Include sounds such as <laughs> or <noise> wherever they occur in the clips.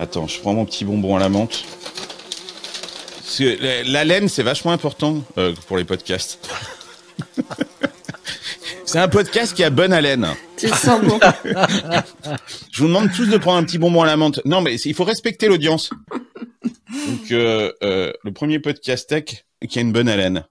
Attends, je prends mon petit bonbon à la menthe. Parce que la, c'est vachement important euh, pour les podcasts. <laughs> c'est un podcast qui a bonne haleine. Tu sens bon. <laughs> je vous demande tous de prendre un petit bonbon à la menthe. Non, mais il faut respecter l'audience. Donc, euh, euh, le premier podcast tech qui a une bonne haleine.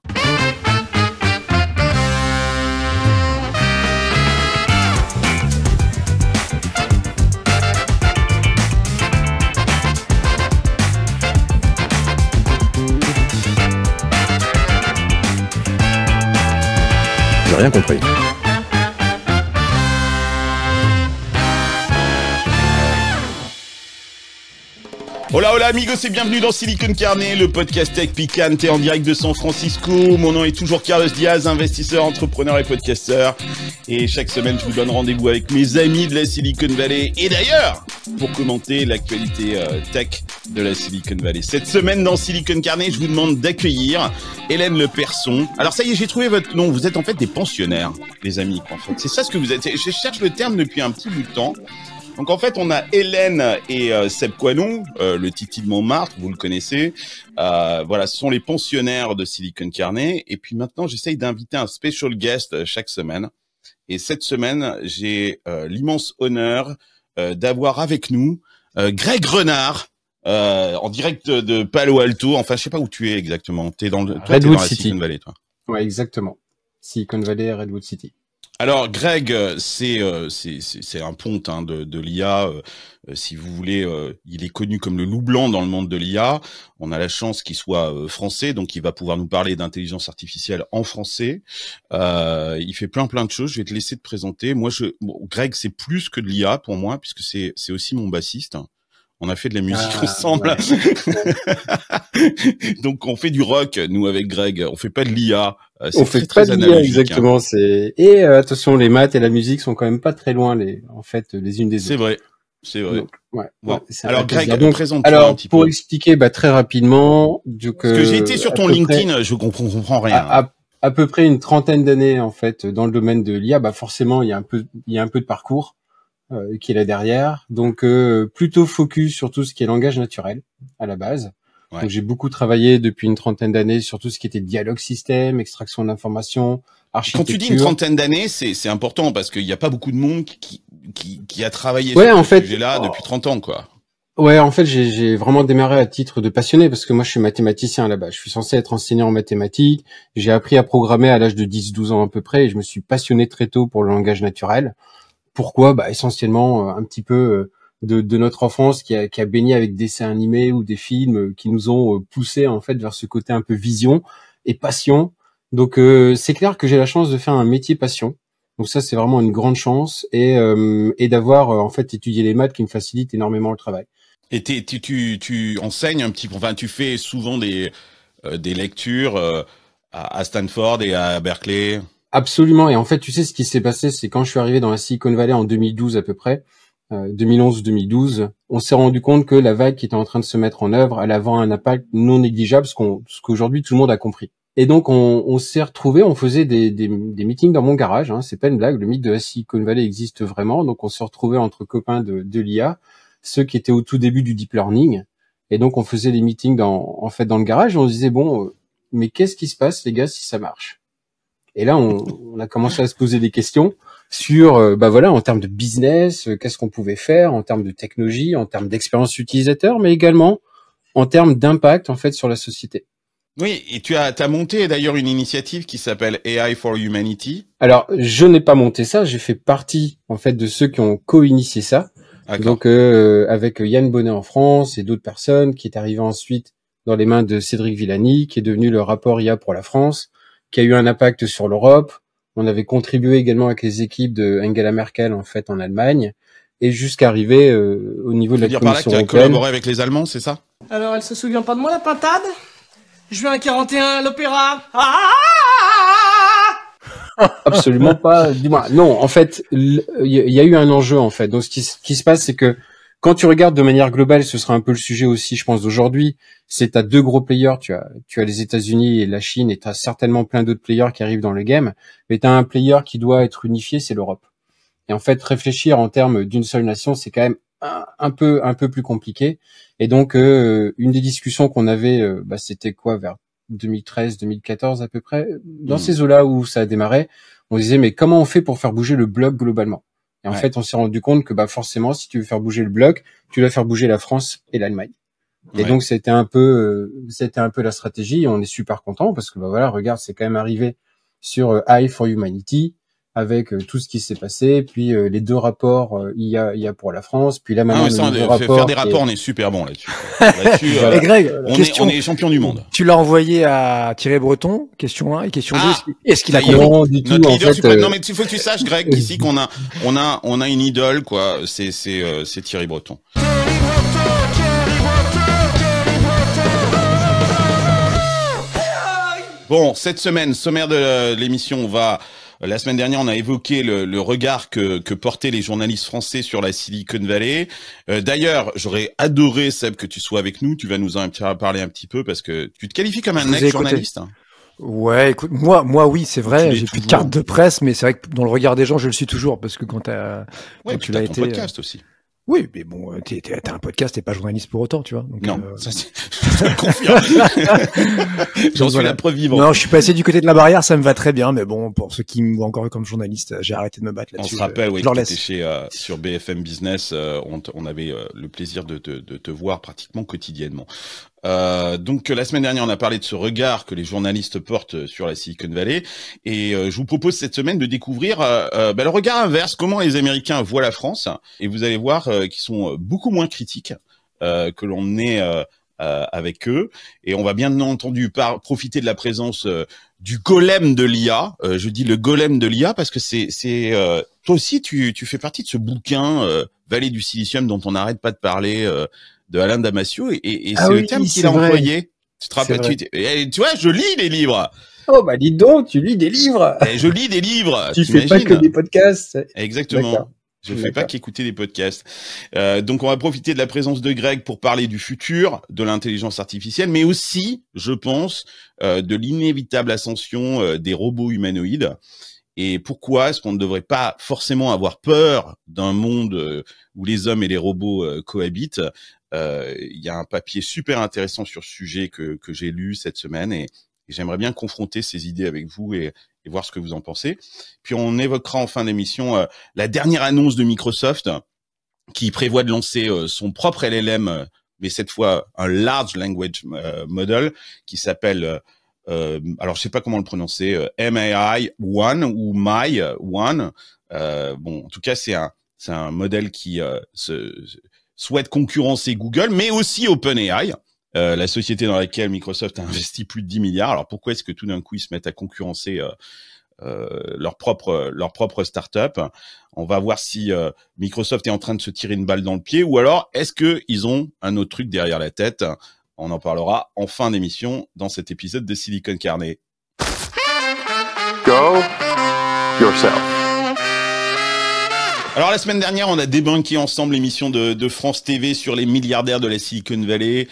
J'ai rien compris. Hola, hola amigos et bienvenue dans Silicon Carnet, le podcast tech picante en direct de San Francisco. Mon nom est toujours Carlos Diaz, investisseur, entrepreneur et podcasteur. Et chaque semaine, je vous donne rendez-vous avec mes amis de la Silicon Valley et d'ailleurs pour commenter l'actualité euh, tech de la Silicon Valley. Cette semaine dans Silicon Carnet, je vous demande d'accueillir Hélène Le Person. Alors ça y est, j'ai trouvé votre nom. Vous êtes en fait des pensionnaires, les amis. En c'est ça ce que vous êtes. Je cherche le terme depuis un petit bout de temps. Donc en fait, on a Hélène et euh, Seb Quanon, euh, le Titi de Montmartre, vous le connaissez. Euh, voilà, ce sont les pensionnaires de Silicon Carnet. Et puis maintenant, j'essaye d'inviter un special guest chaque semaine. Et cette semaine, j'ai l'immense honneur d'avoir avec nous Greg Renard. en direct de Palo Alto, enfin je sais pas où tu es exactement, tu es dans le toi, Silicon Valley toi. Ouais, exactement. Silicon Valley, Redwood City. Alors Greg, euh, euh, c'est c'est un pont hein, de, de l'IA. Euh, si vous voulez, il est connu comme le loup blanc dans le monde de l'IA. On a la chance qu'il soit français, donc il va pouvoir nous parler d'intelligence artificielle en français. il fait plein plein de choses. Je vais te laisser te présenter. Moi, Greg, c'est plus que de l'IA pour moi, puisque c'est aussi mon bassiste on a fait de la musique ah, ensemble. <laughs> Donc on fait du rock, nous avec Greg. On fait pas de l'IA. Euh, on fait très, pas hein. exactement. C'est et euh, attention, les maths et la musique sont quand même pas très loin les en fait les unes des autres. C'est vrai. C'est vrai. alors Greg, donc, présente alors, un petit pour expliquer bah, très rapidement, Parce que, que j'ai été sur ton LinkedIn, je comprends, comprends rien. À, à, peu près une trentaine d'années en fait dans le domaine de l'IA, bah forcément il y a un peu il y a un peu de parcours. Euh, qui est a derrière. Donc euh, plutôt focus sur tout ce qui est langage naturel à la base. j'ai beaucoup travaillé depuis une trentaine d'années sur tout ce qui était dialogue système, extraction d'informations, architecture. Quand tu dis une trentaine d'années, c'est important parce qu'il n'y a pas beaucoup de monde qui, a travaillé ouais, en ce fait, sujet-là depuis 30 ans, quoi. Ouais, en fait, j'ai vraiment démarré à titre de passionné parce que moi, je suis mathématicien là-bas. Je suis censé être enseignant en mathématiques. J'ai appris à programmer à l'âge de 10-12 ans à peu près et je me suis passionné très tôt pour le langage naturel. Pourquoi bah, Essentiellement, euh, un petit peu euh, de, notre enfance qui a, qui baigné avec des dessins animés ou des films euh, qui nous ont poussé en fait vers ce côté un peu vision et passion. Donc c'est clair que j'ai la chance de faire un métier passion. Donc ça c'est vraiment une grande chance et, d'avoir en fait étudié les maths qui me facilite énormément le travail. Et tu, tu, enseignes un petit peu, enfin tu fais souvent des, des lectures à Stanford et à Berkeley Absolument. Et en fait, tu sais, ce qui s'est passé, c'est quand je suis arrivé dans la Silicon Valley en 2012 à peu près, 2011-2012, euh, on s'est rendu compte que la vague qui était en train de se mettre en œuvre, elle avait un impact non négligeable, ce qu'aujourd'hui tout le monde a compris. Et donc, on, s'est retrouvé, on faisait des, meetings dans mon garage. Hein, c'est pas une blague. Le mythe de la Silicon Valley existe vraiment. Donc, on s'est retrouvé entre copains de, de l'IA, ceux qui étaient au tout début du deep learning. Et donc, on faisait des meetings dans, en fait, dans le garage. Et on se disait bon, euh, mais qu'est-ce qui se passe, les gars, si ça marche et là, on, on, a commencé à se poser des questions sur, euh, bah voilà, en termes de business, euh, qu'est-ce qu'on pouvait faire, en termes de technologie, en termes d'expérience utilisateur, mais également en termes d'impact en fait sur la société. Oui, et tu as, as monté d'ailleurs une initiative qui s'appelle AI for Humanity. Alors, je n'ai pas monté ça, j'ai fait partie en fait de ceux qui ont co-initié ça. Donc euh, avec Yann Bonnet en France et d'autres personnes qui est arrivé ensuite dans les mains de Cédric Villani, qui est devenu le rapport IA pour la France, qui a eu un impact sur l'Europe. On avait contribué également avec les équipes de Angela Merkel en fait en Allemagne et jusqu'à arriver euh, au niveau de la dire Commission par là collaboré avec les Allemands, c'est ça Alors, elle se souvient pas de moi la pintade à 41, l'opéra. Ah Absolument pas. Dis-moi. Non, en fait, il y a eu un enjeu en fait. Donc ce ce qui se passe, c'est que quand tu regardes de manière globale, ce sera un peu le sujet aussi, je pense, d'aujourd'hui, c'est à deux gros players, tu as, tu as les États-Unis et la Chine, et tu as certainement plein d'autres players qui arrivent dans le game, mais tu as un player qui doit être unifié, c'est l'Europe. Et en fait, réfléchir en termes d'une seule nation, c'est quand même un, peu un peu plus compliqué. Et donc, euh, une des discussions qu'on avait, euh, bah, c'était quoi, vers 2013, 2014 à peu près, dans hmm. ces eaux-là où ça a démarré, on disait, mais comment on fait pour faire bouger le bloc globalement et en fait, on s'est rendu compte que bah forcément, si tu veux faire bouger le bloc, tu dois faire bouger la France et l'Allemagne. Et donc c'était un peu, euh, c'était un peu la stratégie. on est super content parce que bah voilà, regarde, c'est quand même arrivé sur I euh, for Humanity avec euh, tout ce qui s'est passé, puis euh, les deux rapports euh, il y a il y a pour la France, puis là maintenant ah, ça, faire des rapports, on est super bon là-dessus. <laughs> et Greg, on, est, on est champion du monde. Tu l'as envoyé à Thierry Breton, question 1 et question 2, ah, est-ce qu'il a compris du tout Non mais il faut que tu saches Greg ici qu'on a on a on a une idole quoi, c'est c'est c'est Thierry Breton. Bon, cette semaine, sommaire de l'émission, on va la semaine dernière, on a évoqué le, regard que, que, portaient les journalistes français sur la Silicon Valley. Euh, d'ailleurs, j'aurais adoré, Seb, que tu sois avec nous. Tu vas nous en parler un petit peu parce que tu te qualifies comme un ex-journaliste. Hein. Ouais, écoute, moi, moi, oui, c'est vrai. J'ai plus de carte de presse, mais c'est vrai que dans le regard des gens, je le suis toujours parce que quand, as, tu l'as été. Podcast aussi. Oui, mais bon, euh, t'es, t'as un podcast, t'es pas journaliste pour autant, tu vois. non, euh, ça, c'est... <laughs> je <laughs> suis la preuve vivante. Non, je suis passé du côté de la barrière, ça me va très bien, mais bon, pour ceux qui me voient encore comme journaliste, euh, j'ai arrêté de me battre là-dessus. On se rappelle, oui, tu chez, sur BFM Business, on, avait le plaisir de te voir pratiquement quotidiennement. Euh, donc la semaine dernière, on a parlé de ce regard que les journalistes portent sur la Silicon Valley, et euh, je vous propose cette semaine de découvrir euh, bah, le regard inverse, comment les Américains voient la France, et vous allez voir qu'ils sont beaucoup moins critiques que l'on est avec eux, et on va bien entendu par profiter de la présence du golem de l'IA. je dis le golem de l'IA parce que c'est toi aussi tu tu fais partie de ce bouquin Vallée du silicium dont on n'arrête pas de parler de Alain Damasio, et, et, ah c'est le terme qu'il Tu te rappelles, tu, tu vois, je lis les livres. Oh bah dis donc, tu lis des livres. je lis des livres. tu fais pas que des podcasts. Exactement. Je ne fais pas qu'écouter des podcasts. Euh, donc, on va profiter de la présence de Greg pour parler du futur de l'intelligence artificielle, mais aussi, je pense, euh, de l'inévitable ascension euh, des robots humanoïdes. Et pourquoi est-ce qu'on ne devrait pas forcément avoir peur d'un monde où les hommes et les robots cohabitent euh, il y a un papier super intéressant sur ce sujet que, que j'ai lu cette semaine et, j'aimerais bien confronter ces idées avec vous et, voir ce que vous en pensez. Puis on évoquera en fin d'émission euh, la dernière annonce de Microsoft qui prévoit de lancer euh, son propre LLM, mais cette fois un large language model qui s'appelle euh, alors je sais pas comment le prononcer, MAI One ou My One. Euh, bon, en tout cas, c'est un, c'est un modèle qui se, souhaite concurrencer Google, mais aussi OpenAI. Euh, la société dans laquelle Microsoft a investi plus de 10 milliards. Alors pourquoi est-ce que tout d'un coup ils se mettent à concurrencer euh, euh leur propre leur propre startup On va voir si euh, Microsoft est en train de se tirer une balle dans le pied ou alors est-ce que ils ont un autre truc derrière la tête On en parlera en fin d'émission dans cet épisode de Silicon Carnet. Go yourself. Alors la semaine dernière, on a débunké ensemble l'émission de, France TV sur les milliardaires de la Silicon Valley.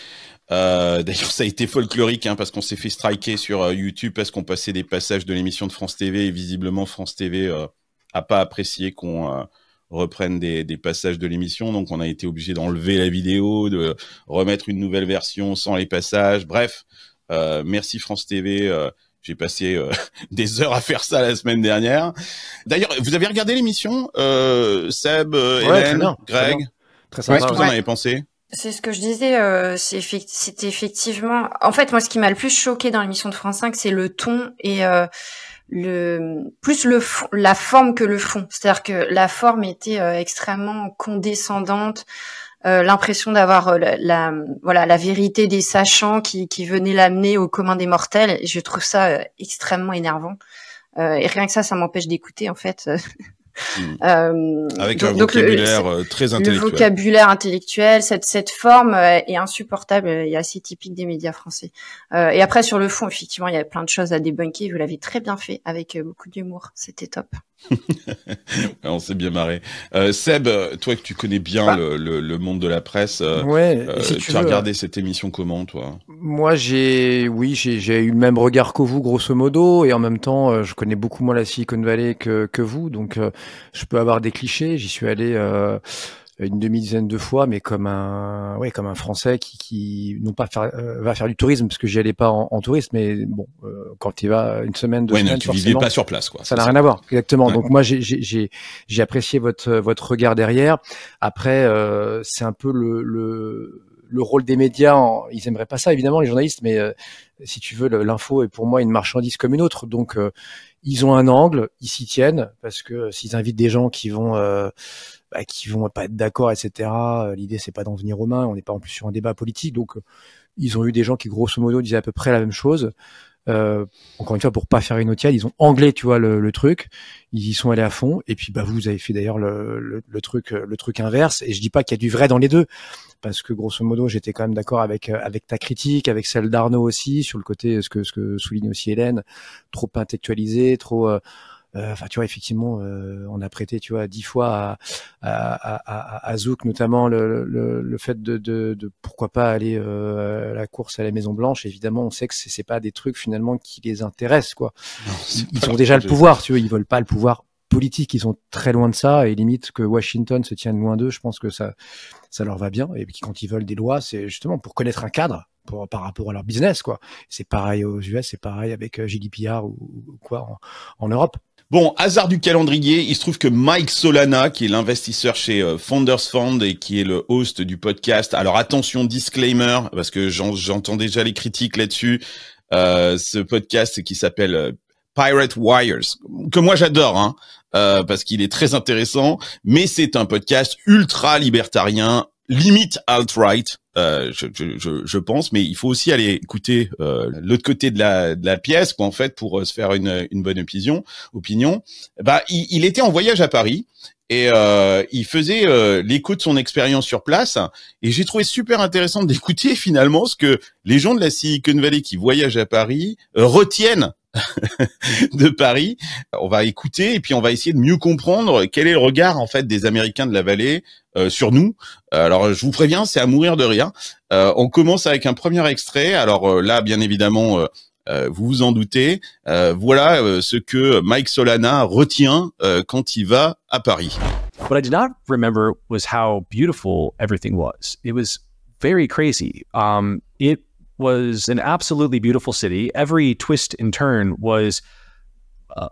Euh, d'ailleurs, ça a été folklorique hein, parce qu'on s'est fait striker sur euh, YouTube parce qu'on passait des passages de l'émission de France TV et visiblement France TV n'a euh, a pas apprécié qu'on reprenne des, passages de l'émission. Donc, on a été obligé d'enlever la vidéo, de remettre une nouvelle version sans les passages. Bref, merci France TV j'ai passé euh, <laughs> des heures à faire ça la semaine dernière. D'ailleurs, vous avez regardé l'émission, euh, Seb, euh, Hélène, Greg. Très, très Qu'est-ce que vous en avez pensé c'est ce que je disais, euh, c'est effectivement. En fait, moi, ce qui m'a le plus choqué dans l'émission de France 5, c'est le ton et euh, le plus le la forme que le fond. C'est-à-dire que la forme était euh, extrêmement condescendante. Euh, l'impression d'avoir euh, la, voilà la vérité des sachants qui, qui venaient l'amener au commun des mortels. Je trouve ça euh, extrêmement énervant. et rien que ça, ça m'empêche d'écouter en fait. <laughs> Hmm. Avec donc, un vocabulaire très intellectuel. Le vocabulaire intellectuel, cette, cette forme est insupportable et assez typique des médias français. et après, sur le fond, effectivement, il y a plein de choses à débunker. Vous l'avez très bien fait avec beaucoup d'humour. C'était top. <laughs> on s'est bien marré. Euh, Seb, euh, toi que tu connais bien bah. le, monde de la presse, euh, ouais, euh, tu, as regardé cette émission comment, toi Moi, j'ai, oui, j'ai eu le même regard que vous, grosso modo, et en même temps, je connais beaucoup moins la Silicon Valley que, que vous, donc je peux avoir des clichés. J'y suis allé une demi-dizaine de fois, mais comme un, ouais, comme un Français qui, qui non pas euh, va faire du tourisme, parce que j'y allais pas en, en, tourisme, mais bon, euh, quand tu vas une semaine, de ouais, non, tu vivais pas sur place, quoi. Ça n'a rien à voir, exactement. Donc moi, j'ai apprécié votre votre regard derrière. Après, euh, c'est un peu le, le le rôle des médias, ils aimeraient pas ça évidemment les journalistes, mais si tu veux, l'info est pour moi une marchandise comme une autre. Donc ils ont un angle, ils s'y tiennent parce que s'ils invitent des gens qui vont bah, qui vont pas être d'accord, etc. Euh, l'idée c'est pas d'en venir aux mains. On n'est pas en plus sur un débat politique, donc euh, ils ont eu des gens qui grosso modo disaient à peu près la même chose. Euh, encore une fois, pour pas faire une autre ils ont anglais, tu vois, le, truc. Ils y sont allés à fond. Et puis, bah, vous avez fait d'ailleurs le, truc, le truc inverse. Et je dis pas qu'il y a du vrai dans les deux, parce que grosso modo, j'étais quand même d'accord avec avec ta critique, avec celle d'Arnaud aussi sur le côté, ce que ce que souligne aussi Hélène, trop intellectualisé, trop euh, enfin, tu vois, effectivement, euh, on a prêté, tu vois, dix fois à, à, à, à, Zouk, notamment le, le, le fait de, de, de, pourquoi pas aller euh, à la course à la Maison Blanche. Évidemment, on sait que c'est pas des trucs finalement qui les intéressent, quoi. ils ont déjà le pouvoir, tu vois, ils veulent pas le pouvoir politique, ils sont très loin de ça et limite que Washington se tienne loin d'eux, je pense que ça, ça leur va bien. Et puis quand ils veulent des lois, c'est justement pour connaître un cadre pour, par rapport à leur business, quoi. C'est pareil aux US, c'est pareil avec euh, GDPR ou, ou quoi en, Europe. Bon, hasard du calendrier, il se trouve que Mike Solana, qui est l'investisseur chez euh, Founders Fund et qui est le host du podcast, alors attention, disclaimer, parce que j'entends déjà les critiques là-dessus, euh, ce podcast qui s'appelle euh, Pirate Wires, que moi j'adore, hein, parce qu'il est très intéressant, mais c'est un podcast ultra libertarien, limite alt-right, euh, je, je, pense, mais il faut aussi aller écouter euh, l'autre côté de la, de la pièce, quoi, en fait, pour euh, se faire une, une bonne opinion. opinion. Bah, il, était en voyage à Paris et il faisait l'écoute l'écho de son expérience sur place. Et j'ai trouvé super intéressant <laughs> d'écouter finalement ce que les gens de la Silicon Valley qui voyagent à Paris retiennent <laughs> de Paris. On va écouter et puis on va essayer de mieux comprendre quel est le regard en fait des Américains de la vallée euh, sur nous. Euh, alors je vous préviens, c'est à mourir de rire. Euh, on commence avec un premier extrait. Alors là, bien évidemment. vous vous en doutez, voilà ce que Mike Solana retient quand il va à Paris. What I did not remember was how beautiful everything was. It was very crazy. Um, it was an absolutely beautiful city. Every twist and turn was uh,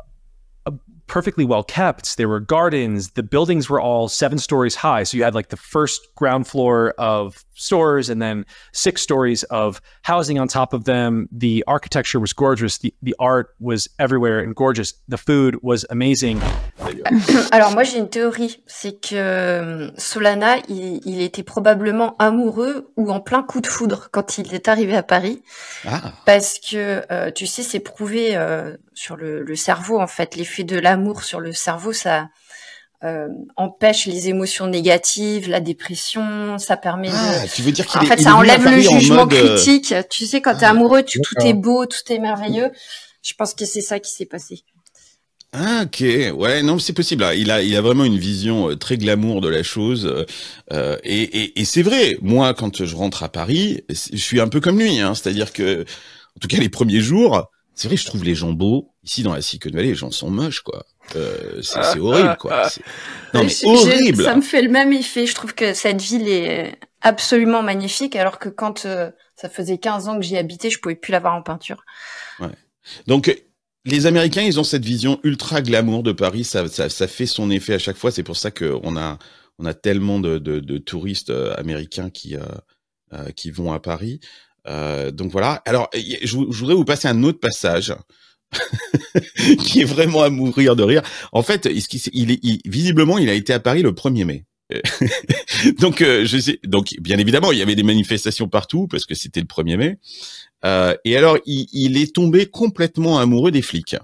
uh, perfectly well kept. There were gardens. The buildings were all seven stories high. So you had like the first ground floor of stores and six stories of housing on top of them. The architecture was gorgeous. The, art was everywhere and gorgeous. food was amazing. <coughs> Alors moi j'ai une théorie, c'est que euh, Solana, il, était probablement amoureux ou en plein coup de foudre quand il est arrivé à Paris. Ah. Parce que euh, tu sais, c'est prouvé euh, sur le, le cerveau en fait. L'effet de l'amour sur le cerveau, ça... Euh, empêche les émotions négatives, la dépression, ça permet ah, Tu veux dire qu'il fait, ça enlève le jugement euh, critique. Tu sais, quand ah, tu t'es amoureux, tout est beau, tout est merveilleux. Je pense que c'est ça qui s'est passé. Ah, ok, ouais, non, c'est possible. Ah, il a, il a vraiment une vision euh, très glamour de la chose. et, c'est vrai, moi, quand je rentre à Paris, je suis un peu comme lui. Hein. C'est-à-dire que, en tout cas, les premiers jours, c'est vrai, je trouve les gens beaux. Ici, dans la Silicon Valley, les gens sont moches, quoi. Euh, c'est <laughs> horrible, quoi. non, mais horrible. Ça me fait le même effet. Je trouve que cette ville est absolument magnifique, alors que quand euh, ça faisait 15 ans que j'y habitais, je pouvais plus la voir en peinture. Ouais. Donc, les Américains, ils ont cette vision ultra glamour de Paris. Ça, ça, ça fait son effet à chaque fois. C'est pour ça qu'on a, on a tellement de, de, de touristes euh, américains qui, euh, euh, qui vont à Paris. Euh, donc voilà. Alors, je, voudrais vous passer un autre passage. <laughs> qui est vraiment à mourir de rire. En fait, visiblement, il a été à Paris le 1er mai. <laughs> donc, euh, je donc, bien évidemment, il y avait des manifestations partout parce que c'était le 1er mai. Euh, et alors, il, est tombé complètement amoureux des flics.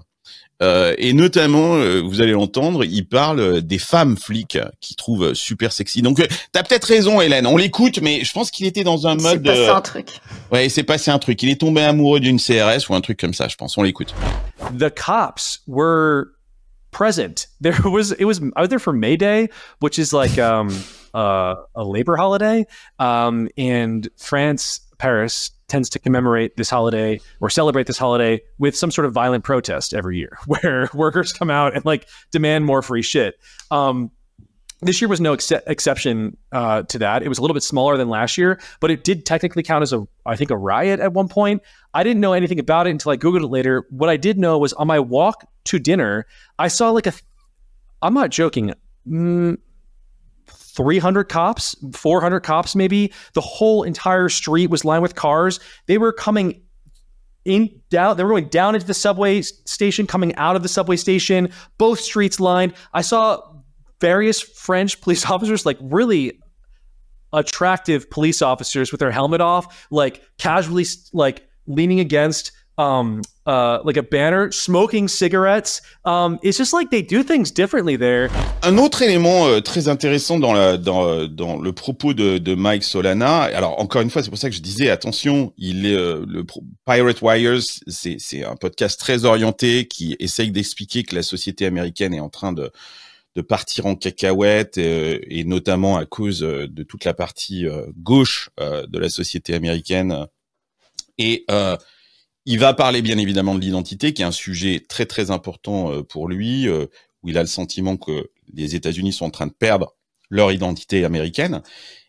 Euh, et notamment, euh, vous allez l'entendre, il parle euh, des femmes flics qui trouvent super sexy. Donc, tu t'as peut-être raison, Hélène. On l'écoute, mais je pense qu'il était dans un mode. C'est passé un truc. Ouais, c'est passé un truc. Il est tombé amoureux d'une CRS ou un truc comme ça, je pense. On l'écoute. The cops were present. There was it was I for May Day, which is like um, uh, a labor holiday um, and France, Paris. tends to commemorate this holiday or celebrate this holiday with some sort of violent protest every year <laughs> where workers come out and like demand more free shit. Um, this year was no ex exception uh, to that. It was a little bit smaller than last year, but it did technically count as a, I think, a riot at one point. I didn't know anything about it until I googled it later. What I did know was on my walk to dinner, I saw like a, I'm not joking, mm, 300 cops, 400 cops, maybe. The whole entire street was lined with cars. They were coming in down they were going down into the subway station coming out of the subway station both streets lined i saw various french police <laughs> officers like really attractive police officers with their helmet off like casually like leaning against Um, uh, banner smoking cigarettes um, un autre élément euh, très intéressant dans la dans, euh, le propos de, Mike Solana alors encore une fois c'est pour ça que je disais attention il est euh, le Pirate Wires c'est un podcast très orienté qui essaye d'expliquer que la société américaine est en train de de partir en cacahuète et, notamment à cause de toute la partie gauche de la société américaine et euh, il va parler bien évidemment de l'identité, qui est un sujet très très important euh, pour lui, euh, où il a le sentiment que les États-Unis sont en train de perdre leur identité américaine.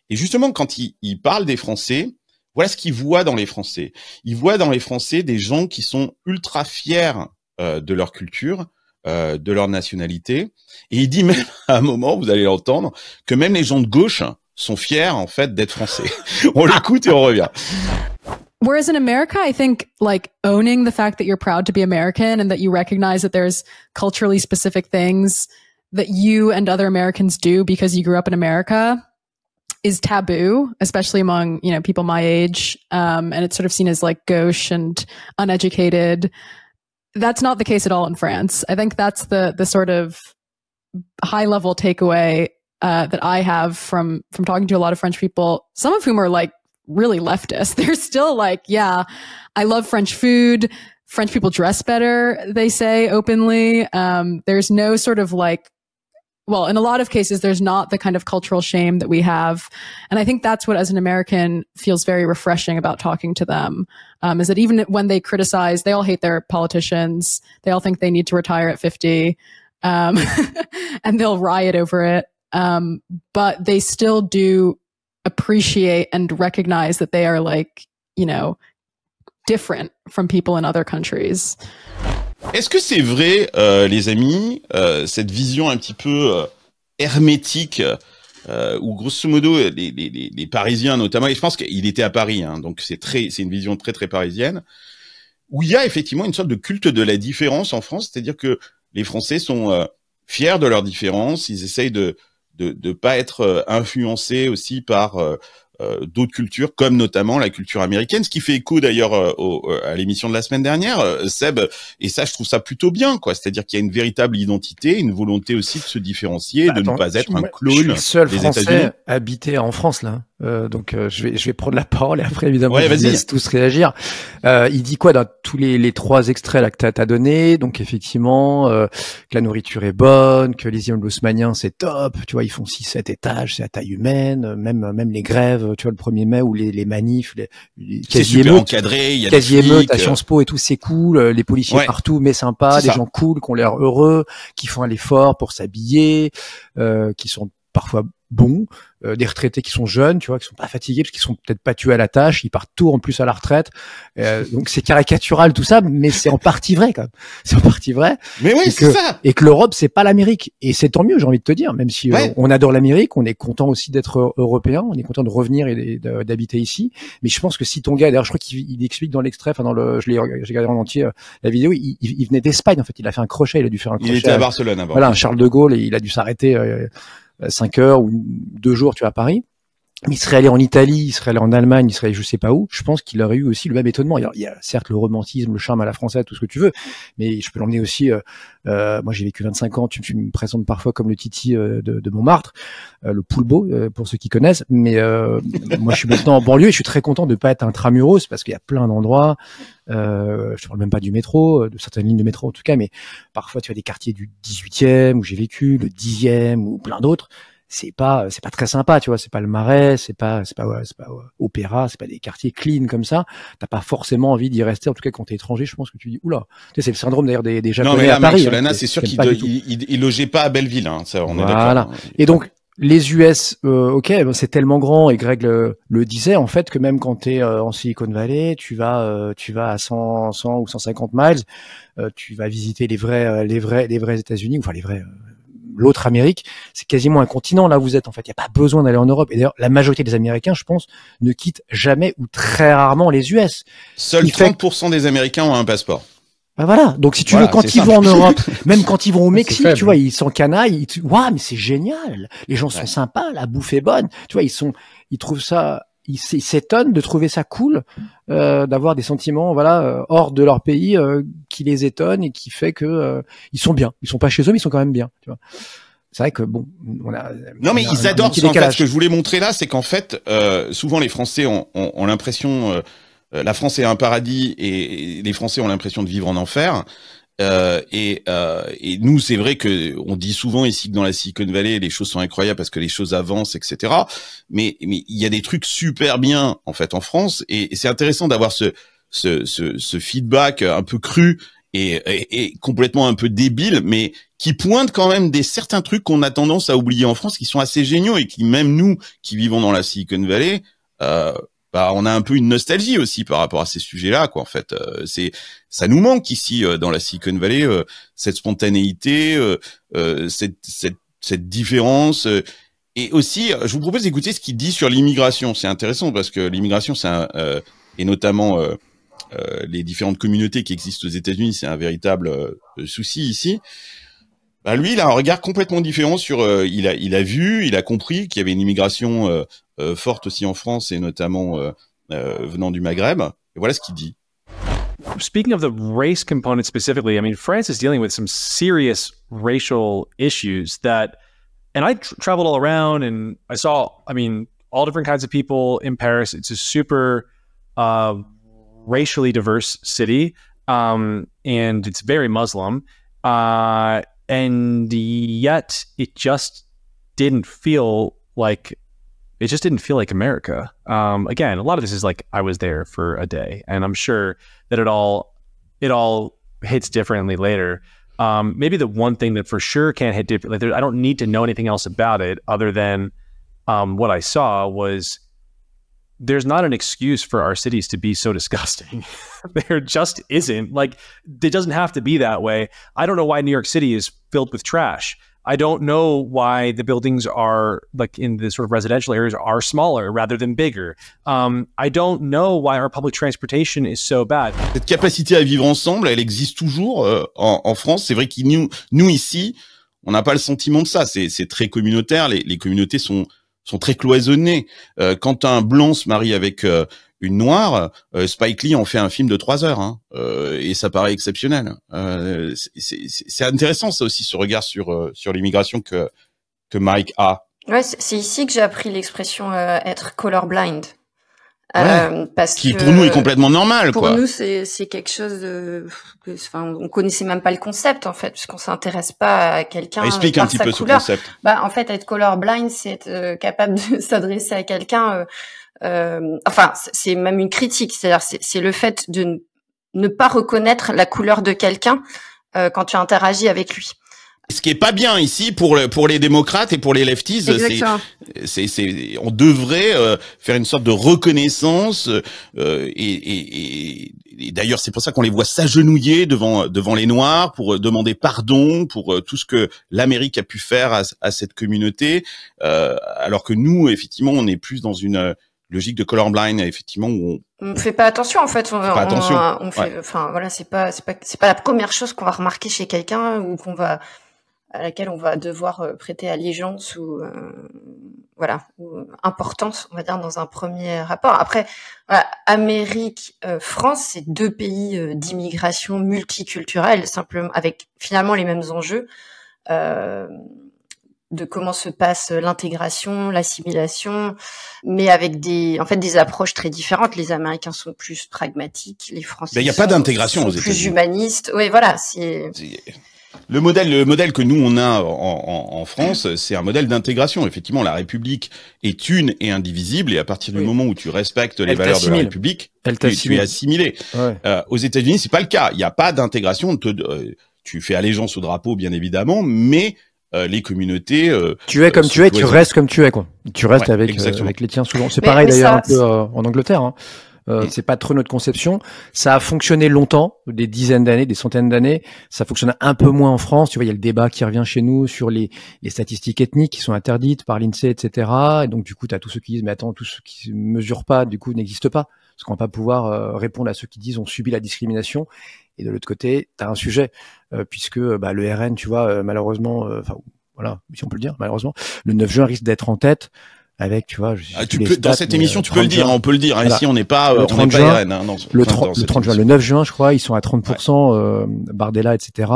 Et justement, quand il, parle des Français, voilà ce qu'il voit dans les Français. Il voit dans les Français des gens qui sont ultra fiers euh, de leur culture, de leur nationalité. Et il dit même <laughs> à un moment, vous allez l'entendre, que même les gens de gauche sont fiers en fait d'être français. <laughs> on l'écoute et on revient. Whereas in America, I think like owning the fact that you're proud to be American and that you recognize that there's culturally specific things that you and other Americans do because you grew up in America is taboo, especially among, you know, people my age. Um, and it's sort of seen as like gauche and uneducated. That's not the case at all in France. I think that's the, the sort of high level takeaway, uh, that I have from, from talking to a lot of French people, some of whom are like really leftist. <laughs> They're still like, yeah, I love French food. French people dress better, they say openly. Um, there's no sort of like, well, in a lot of cases, there's not the kind of cultural shame that we have. And I think that's what, as an American, feels very refreshing about talking to them um, is that even when they criticize, they all hate their politicians. They all think they need to retire at 50 um, <laughs> and they'll riot over it. Um, but they still do appreciate and recognize that they are like, you know, different from people in other countries. Est-ce que c'est vrai, euh, les amis, euh, cette vision un petit peu euh, hermétique où grosso modo les, Parisiens notamment, et je pense qu'il était à Paris, hein, donc c'est très, c'est une vision très très parisienne, où il y a effectivement une sorte de culte de la différence en France, c'est-à-dire que les Français sont fiers de leur différence, ils essayent de de ne pas être euh, influencé aussi par euh, euh, d'autres cultures, comme notamment la culture américaine, ce qui fait écho d'ailleurs euh, euh, à l'émission de la semaine dernière, Seb. Et ça, je trouve ça plutôt bien, quoi. C'est-à-dire qu'il y a une véritable identité, une volonté aussi de se différencier, de ne pas être un clone je suis le seul des Habité en France, là. donc je vais je vais prendre la parole et après évidemment vous tous réagir. il dit quoi dans tous les, les trois extraits là que t'as as donné Donc effectivement que la nourriture est bonne, que les immeubles haussmanniens c'est top, tu vois ils font 6 7 étages, c'est à taille humaine, même même les grèves euh, tu vois, le 1er mai où les, les manifs, les, quasi encadré, il y a quasi émeutes à euh. Sciences Po et tout, c'est cool, euh, les policiers partout, mais sympa, des gens cool, qui ont l'air heureux, qui font l'effort pour s'habiller, qui sont parfois bon euh, des retraités qui sont jeunes, tu vois, qui sont pas fatigués parce qu'ils sont peut-être pas tués à la tâche, ils partent tout en plus à la retraite. Euh, <laughs> donc c'est caricatural tout ça, mais c'est en partie vrai quand même. <laughs> C'est en partie vrai. Mais oui, c'est ça. Et que l'Europe c'est pas l'Amérique et c'est tant mieux, j'ai envie de te dire, même si euh, on adore l'Amérique, on est content aussi d'être européen, on est content de revenir et d'habiter ici, mais je pense que si ton gars, d'ailleurs je crois qu'il explique dans l'extrait, enfin dans le je l'ai regardé en entier la vidéo, il, venait d'Espagne en fait, il a fait un crochet, il a dû faire un crochet. Il était à Barcelone avant. Voilà, Charles de Gaulle il a dû s'arrêter 5 heures ou 2 jours, tu es à Paris il serait allé en Italie, il serait allé en Allemagne, il serait je sais pas où, je pense qu'il aurait eu aussi le même étonnement. Il y a certes le romantisme, le charme à la française, tout ce que tu veux, mais je peux l'emmener aussi. Euh, euh moi, j'ai vécu 25 ans, tu, me présentes parfois comme le Titi euh, de, Montmartre, euh, le Poulbeau pour ceux qui connaissent. Mais <laughs> moi, je suis maintenant en banlieue et je suis très content de ne pas être un tramuros parce qu'il y a plein d'endroits. Euh, je parle même pas du métro, de certaines lignes de métro en tout cas, mais parfois tu as des quartiers du 18e où j'ai vécu, le 10e ou plein d'autres c'est pas euh, c'est pas très sympa tu vois c'est pas le marais c'est pas c'est pas ouais, c'est pas euh, opéra c'est pas des quartiers clean comme ça t'as pas forcément envie d'y rester en tout cas quand t'es étranger je pense que tu dis oula c'est le syndrome d'ailleurs des, des japonais non, mais à Paris hein, c'est sûr qu'il il, logeait pas à Belleville hein, on voilà. Hein. et donc les US, euh, ok, ben, c'est tellement grand et Greg le, disait en fait que même quand tu es en Silicon Valley, tu vas, tu vas à 100, 100 ou 150 miles, tu vas visiter les vrais, les vrais, les vrais États-Unis, enfin les vrais, l'autre Amérique, c'est quasiment un continent là où vous êtes en fait. Il n'y a pas besoin d'aller en Europe. Et d'ailleurs, la majorité des Américains, je pense, ne quittent jamais ou très rarement les US. Seuls 30% des Américains ont un passeport. Bah voilà. Donc si tu veux, quand ils vont en Europe, <laughs> même quand ils vont au Mexique, tu vois, ils sont Ils... Waouh, mais c'est génial. Les gens sont sympas, la bouffe est bonne. Tu vois, ils sont, ils trouvent ça ils s'étonnent de trouver ça cool, euh, d'avoir des sentiments voilà euh, hors de leur pays euh, qui les étonnent et qui fait que ils sont bien. Ils sont pas chez eux, mais ils sont quand même bien. Tu vois. C'est vrai que bon, Non mais ils adorent. En fait, ce que je voulais montrer là, c'est qu'en fait, souvent les Français ont l'impression la France est un paradis et les Français ont l'impression de vivre en enfer. Euh, et, euh, et, nous, c'est vrai que on dit souvent ici que dans la Silicon Valley, les choses sont incroyables parce que les choses avancent, etc. Mais mais il y a des trucs super bien en fait en France, et, c'est intéressant d'avoir ce, ce, ce ce feedback un peu cru et, et, et, complètement un peu débile, mais qui pointe quand même des certains trucs qu'on a tendance à oublier en France, qui sont assez géniaux et qui même nous, qui vivons dans la Silicon Valley, euh, bah, on a un peu une nostalgie aussi par rapport à ces sujets-là, quoi. En fait, euh, c'est ça nous manque ici euh, dans la Silicon Valley euh, cette spontanéité, cette, cette différence. et aussi, je vous propose d'écouter ce qu'il dit sur l'immigration. C'est intéressant parce que l'immigration, c'est et notamment les différentes communautés qui existent aux États-Unis, c'est un véritable souci ici. Ben, lui, il a un regard complètement différent sur. Euh, il a, vu, il a compris qu'il y avait une immigration euh, euh, forte aussi en France et notamment venant du Maghreb. Et voilà ce qu'il dit. Speaking of the race component specifically, I mean, France is dealing with some serious racial issues that, and I traveled all around and I saw, I mean, all different kinds of people in Paris. It's a super um, racially diverse city, um, and it's very Muslim. Uh, and yet it just didn't feel like it just didn't feel like America. Um, again, a lot of this is like I was there for a day, and I'm sure that it all it all hits differently later. Um, maybe the one thing that for sure can't hit differently. Like I don't need to know anything else about it other than um, what I saw was there's not an excuse for our cities to be so disgusting. <laughs> there just isn't. Like, it doesn't have to be that way. I don't know why New York City is filled with trash. I don't know why the buildings are like in the sort of residential areas are smaller rather than bigger. Um, I don't know why our public transportation is so bad. Cette capacité à vivre ensemble, elle existe toujours euh, en, en, France. C'est vrai que nous, nous ici, on n'a pas le sentiment de ça. C'est très communautaire. Les, les communautés sont sont très cloisonnés. Euh, quand un blond se marie avec euh, une noire, euh, Spike Lee en fait un film de trois heures, hein. et ça paraît exceptionnel. c'est intéressant ça aussi ce regard sur sur l'immigration que que Mike a. Ouais, c'est ici que j'ai appris l'expression être colorblind. Euh, parce qui que, pour nous est complètement normal. Pour nous, c'est quelque chose de, enfin, on connaissait même pas le concept en fait, puisqu'on s'intéresse pas à quelqu'un. Explique euh, un petit peu ce concept. Bah, en fait, être colorblind, c'est être euh, capable de <laughs> s'adresser à quelqu'un. Euh, enfin, c'est même une critique. C'est-à-dire, c'est le fait de ne pas reconnaître la couleur de quelqu'un quand tu interagis avec lui. Ce qui est pas bien ici pour pour les démocrates et pour les lefties, c'est c'est on devrait euh, faire une sorte de reconnaissance euh, et, et, et, d'ailleurs c'est pour ça qu'on les voit s'agenouiller devant devant les noirs pour euh, demander pardon pour tout ce que l'Amérique a pu faire à, cette communauté, alors que nous effectivement on est plus dans une logique de colorblind effectivement où on, on fait pas attention en fait on, fait pas attention. on, enfin voilà c'est pas c'est pas c'est pas la première chose qu'on va remarquer chez quelqu'un ou qu'on va à laquelle on va devoir euh, prêter allégeance ou euh, voilà euh, importance on va dire dans un premier rapport après Amérique France c'est deux pays d'immigration multiculturelle simplement avec finalement les mêmes enjeux de comment se passe l'intégration, l'assimilation, mais avec des, en fait, des approches très différentes. Les Américains sont plus pragmatiques, les Français. Ben, il n'y a pas d'intégration aux états Plus humanistes. Oui, voilà, c'est. Le modèle, le modèle que nous on a en, en, en France, c'est un modèle d'intégration. Effectivement, la République est une et indivisible, et à partir du moment où tu respectes les valeurs de la République, tu, es assimilé. Euh, aux États-Unis, c'est pas le cas. Il n'y a pas d'intégration. Euh, tu fais allégeance au drapeau, bien évidemment, mais euh, les communautés. tu es comme tu es, tu restes comme tu es, quoi. Tu restes avec, avec les tiens souvent. C'est pareil d'ailleurs en Angleterre. Hein. Euh, c'est pas trop notre conception. Ça a fonctionné longtemps, des dizaines d'années, des centaines d'années. Ça fonctionne un peu moins en France. Tu vois, il y a le débat qui revient chez nous sur les, les statistiques ethniques qui sont interdites par l'INSEE, etc. Et donc, du coup, tu as tous ceux qui disent, mais attends, tous ceux qui ne mesure pas, du coup, n'existe pas. Parce qu'on va pas pouvoir euh, répondre à ceux qui disent, on subit la discrimination. Et de l'autre côté, tu as un sujet, euh, puisque bah, le RN, tu vois, malheureusement, enfin, voilà, si on peut le dire, malheureusement, le 9 juin risque d'être en tête avec, tu vois. Ah, dans cette émission, euh, tu peux le dire, hein, on peut le dire. Hein, ici, on n'est pas, le 30 euh, juin, hein, le, 30, juin, le 9 juin, je crois, ils sont à 30%, euh, Bardella, etc.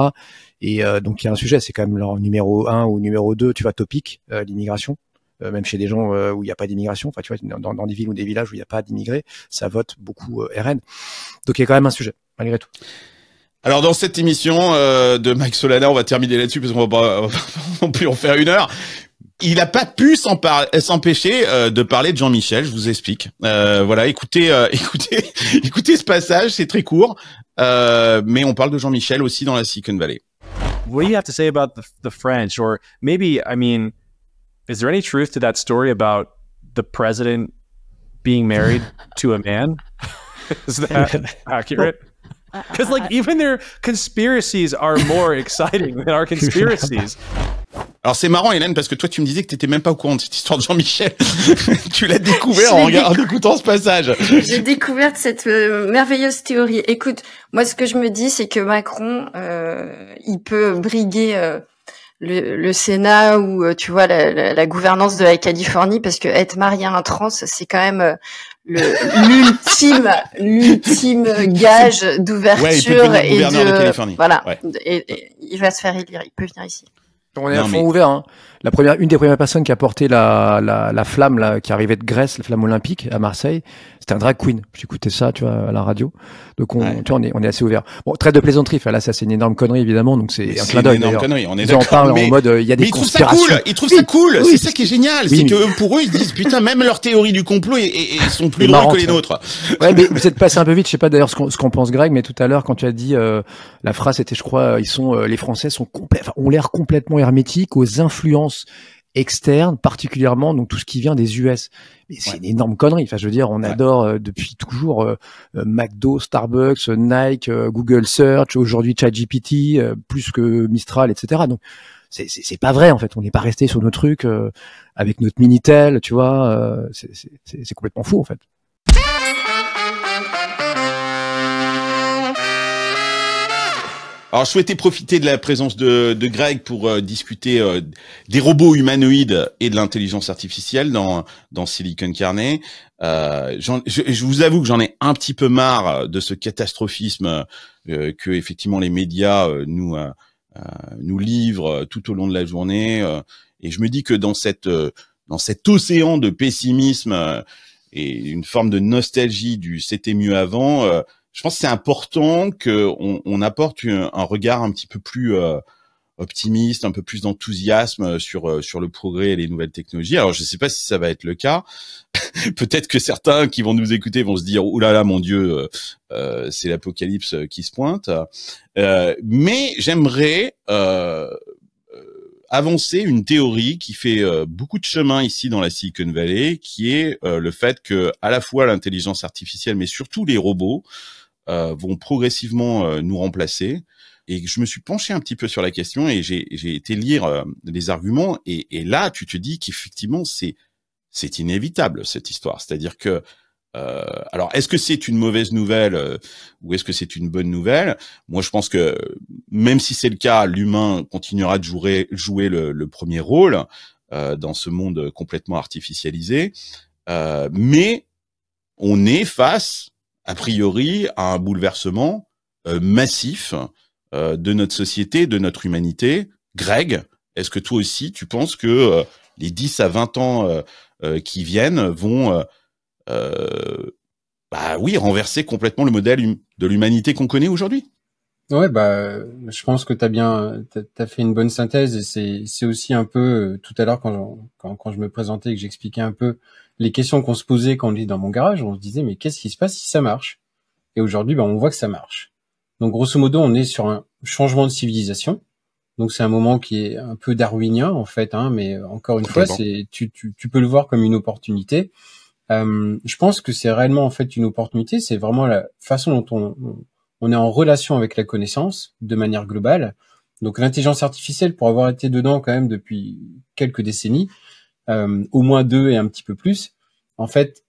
Et donc, il y a un sujet, c'est quand même leur numéro 1 ou numéro 2, tu vois, topic, l'immigration. même chez des gens où il n'y a pas d'immigration, enfin tu vois, dans, des villes ou des villages où il n'y a pas d'immigrés, ça vote beaucoup RN. Donc il y a quand même un sujet, malgré tout. Alors dans cette émission de Mike Solana, on va terminer là-dessus parce qu'on va pas <laughs> on plus en faire une heure il n'a pas pu s'empêcher euh, de parler de Jean-Michel. Je vous explique. Euh, voilà, écoutez, euh, <laughs> écoutez, écoutez ce passage. C'est très court, mais on parle de Jean-Michel aussi dans la Silicon Valley. What do you have to say about the, the French, or maybe, I mean, is there any truth to that story about the president being married <laughs> to a man? <laughs> is that accurate? Alors c'est marrant Hélène parce que toi tu me disais que t'étais même pas au courant de cette histoire de Jean-Michel. <laughs> tu l'as découvert en, écoutant ce passage. <laughs> J'ai découvert cette euh, merveilleuse théorie. Écoute, moi ce que je me dis c'est que Macron, euh, il peut briguer. Euh, le, le, Sénat ou euh, tu vois la, la, gouvernance de la Californie parce que être marié à un trans c'est quand même euh, le <laughs> l'ultime l'ultime gage d'ouverture et de, voilà et, il va se faire élire il peut venir ici on est à fond ouvert hein la première, une des premières personnes qui a porté la, la, la flamme là, qui arrivait de Grèce, la flamme olympique à Marseille, c'était un drag queen. J'écoutais ça, tu vois, à la radio. Donc on, on est, on est assez ouvert. Bon, trait de plaisanterie. Là, ça c'est une énorme connerie évidemment. Donc c'est un clin d'œil. On est en parle en mode, euh, il y a des ils Trouvent ça cool. Ils trouvent ça cool. c'est ça qui est génial. c'est que pour eux, ils disent putain, même leur théorie du complot, et, sont <laughs> plus drôles que les nôtres. Ouais, mais <laughs> vous êtes passé un peu vite. Je sais pas d'ailleurs ce qu'on pense Greg, mais tout à l'heure quand tu as dit euh, la phrase, était je crois, euh, ils sont, les Français sont ont l'air complètement hermétiques aux influences externe, particulièrement donc tout ce qui vient des US. Mais c'est une énorme connerie. Enfin, je veux dire, on adore euh, depuis toujours euh, euh, McDo, Starbucks, Nike, Google Search, aujourd'hui ChatGPT, plus que Mistral, etc. Donc, c'est pas vrai en fait. On n'est pas resté sur nos trucs avec notre minitel, tu vois. c'est complètement fou en fait. Alors, je souhaitais profiter de la présence de, de Greg pour euh, discuter euh, des robots humanoïdes et de l'intelligence artificielle dans, dans Silicon Carnet. Euh, je, je, vous avoue que j'en ai un petit peu marre de ce catastrophisme euh, que effectivement les médias nous nous livrent tout au long de la journée. et je me dis que dans cette dans cet océan de pessimisme et une forme de nostalgie du c'était mieux avant, je pense que c'est important qu'on on apporte un regard un petit peu plus euh, optimiste, un peu plus d'enthousiasme euh, sur euh, sur le progrès et les nouvelles technologies. Alors je ne sais pas si ça va être le cas. <laughs> Peut-être que certains qui vont nous écouter vont se dire "Oh là là, mon Dieu, c'est l'apocalypse qui se pointe." mais j'aimerais euh, avancer une théorie qui fait beaucoup de chemin ici dans la Silicon Valley, qui est le fait que à la fois l'intelligence artificielle, mais surtout les robots euh, vont progressivement euh, nous remplacer. Et je me suis penché un petit peu sur la question et j'ai été lire les euh, arguments. Et, et, là, tu te dis qu'effectivement, c'est c'est inévitable cette histoire. C'est-à-dire que alors, est-ce que c'est une mauvaise nouvelle ou est-ce que c'est une bonne nouvelle Moi, je pense que même si c'est le cas, l'humain continuera de jouer, jouer le, le premier rôle dans ce monde complètement artificialisé. mais on est face a priori à un bouleversement euh, massif euh, de notre société, de notre humanité. Greg, est-ce que toi aussi, tu penses que euh, les 10 à 20 ans qui viennent vont, bah oui, renverser complètement le modèle hum, de l'humanité qu'on connaît aujourd'hui Ouais, bah, je pense que t'as bien, t'as as fait une bonne synthèse. et c'est aussi un peu tout à l'heure quand, quand, quand je me présentais et que j'expliquais un peu les questions qu'on se posait quand on était dans mon garage, on se disait mais qu'est-ce qui se passe si ça marche Et aujourd'hui, ben, on voit que ça marche. Donc grosso modo, on est sur un changement de civilisation. Donc c'est un moment qui est un peu darwinien en fait, hein, mais encore une fois, c'est tu, tu, tu, peux le voir comme une opportunité. Euh, je pense que c'est réellement en fait une opportunité. C'est vraiment la façon dont on, on est en relation avec la connaissance de manière globale. Donc l'intelligence artificielle, pour avoir été dedans quand même depuis quelques décennies, euh, au moins deux et un petit peu plus. En fait,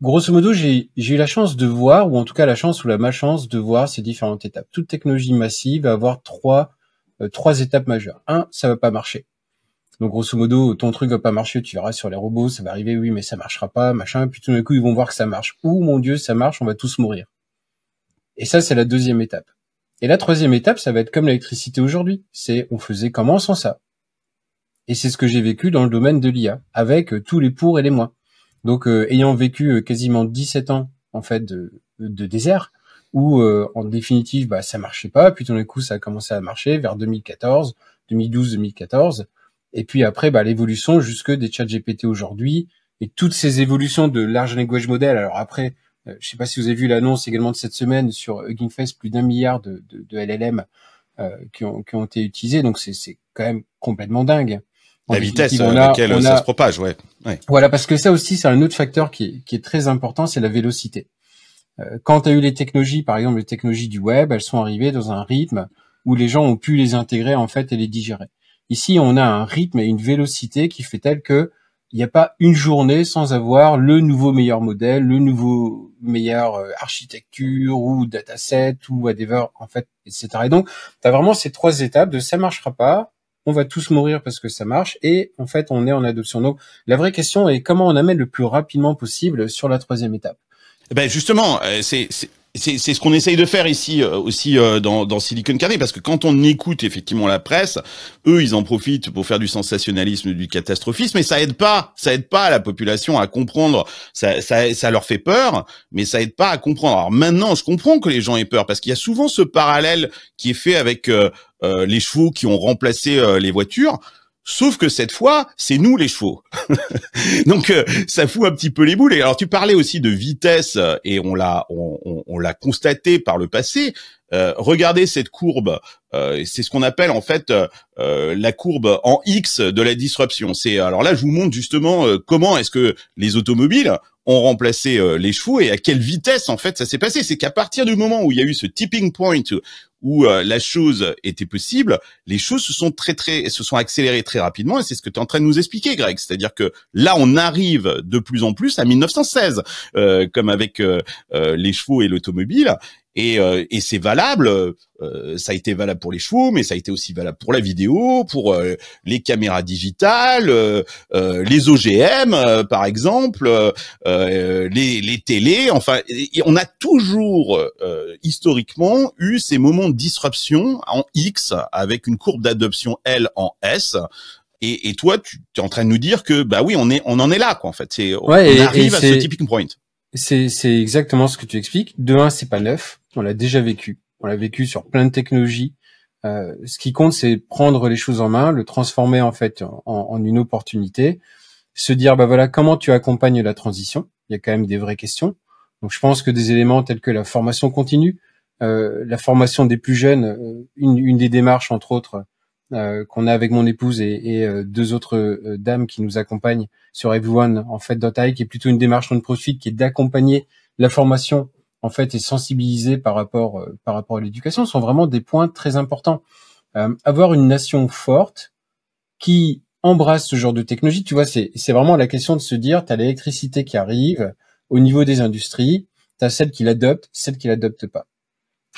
grosso modo, j'ai eu la chance de voir, ou en tout cas la chance ou la malchance de voir ces différentes étapes. Toute technologie massive va avoir trois, euh, trois étapes majeures. Un, ça va pas marcher. Donc grosso modo, ton truc va pas marcher, tu verras sur les robots, ça va arriver, oui, mais ça marchera pas, machin. Puis tout d'un coup, ils vont voir que ça marche. Ou mon Dieu, ça marche, on va tous mourir. Et ça, c'est la deuxième étape. Et la troisième étape, ça va être comme l'électricité aujourd'hui. C'est on faisait comment sans ça et c'est ce que j'ai vécu dans le domaine de l'IA, avec euh, tous les pour et les moins. Donc, euh, ayant vécu euh, quasiment 17 ans en fait de, désert, où en définitive, bah, ça marchait pas. Puis tout d'un coup, ça a commencé à marcher vers 2014, 2012-2014. Et puis après, bah, l'évolution jusque des chats GPT aujourd'hui et toutes ces évolutions de large language model. Alors après, je sais pas si vous avez vu l'annonce également de cette semaine sur Hugging Face, plus d'un milliard de, de, LLM qui, ont, qui ont été utilisés. Donc c'est quand même complètement dingue la vitesse euh, à laquelle ça se propage, ouais. Voilà, parce que ça aussi, c'est un autre facteur qui est, très important, c'est la vélocité. Euh, quand tu as eu les technologies, par exemple les technologies du web, elles sont arrivées dans un rythme où les gens ont pu les intégrer en fait et les digérer. Ici, on a un rythme et une vélocité qui fait tel que il n'y a pas une journée sans avoir le nouveau meilleur modèle, le nouveau meilleur euh, architecture ou dataset ou whatever, en fait, etc. Et donc, tu as vraiment ces trois étapes de ça marchera pas, on va tous mourir parce que ça marche, et en fait, on est en adoption. Donc, la vraie question est comment on amène le plus rapidement possible sur la troisième étape. Eh ben justement, euh, c'est c'est ce qu'on essaye de faire ici euh, aussi euh, dans, dans, Silicon Valley, parce que quand on écoute effectivement la presse, eux, ils en profitent pour faire du sensationnalisme, du catastrophisme, mais ça aide pas, ça aide pas la population à comprendre. Ça, ça, leur fait peur, mais ça aide pas à comprendre. Alors maintenant, je comprends que les gens aient peur, parce qu'il y a souvent ce parallèle qui est fait avec euh, les chevaux qui ont remplacé euh, les voitures. Sauf que cette fois, c'est nous les chevaux. <laughs> Donc euh, ça fout un petit peu les boules. alors tu parlais aussi de vitesse et on l'a on l'a constaté par le passé. Euh, regardez cette courbe. Euh, c'est ce qu'on appelle en fait euh, la courbe en X de la disruption. C'est alors là, je vous montre justement comment est-ce que les automobiles ont remplacé les chevaux et à quelle vitesse en fait ça s'est passé. C'est qu'à partir du moment où il y a eu ce tipping point où la chose était possible, les choses se sont très très se sont accélérées très rapidement et c'est ce que tu es en train de nous expliquer, Greg. C'est-à-dire que là, on arrive de plus en plus à 1916, comme avec les chevaux et l'automobile, et, euh, et c'est valable. Euh, ça a été valable pour les chevaux, mais ça a été aussi valable pour la vidéo, pour euh, les caméras digitales, les OGM par exemple, les, les télés. Enfin, on a toujours historiquement eu ces moments de disruption en X avec une courbe d'adoption L en S. Et, et toi, tu es en train de nous dire que bah oui, on est, on en est là quoi en fait. on, arrive à ce tipping point. C'est exactement ce que tu expliques. De un, c'est pas neuf on l'a déjà vécu. On l'a vécu sur plein de technologies. Euh, ce qui compte, c'est prendre les choses en main, le transformer en fait en, une opportunité, se dire bah voilà comment tu accompagnes la transition. Il y a quand même des vraies questions. Donc je pense que des éléments tels que la formation continue, euh, la formation des plus jeunes, euh, une, des démarches entre autres qu'on a avec mon épouse et, deux autres dames qui nous accompagnent sur Everyone en fait taille qui est plutôt une démarche non profit qui est d'accompagner la formation en fait est sensibilisé par rapport euh, par rapport à l'éducation sont vraiment des points très importants. Euh, avoir une nation forte qui embrasse ce genre de technologie, tu vois, c'est c'est vraiment la question de se dire, tu as l'électricité qui arrive au niveau des industries, tu as celle qui l'adopte, celle qui l'adopte pas.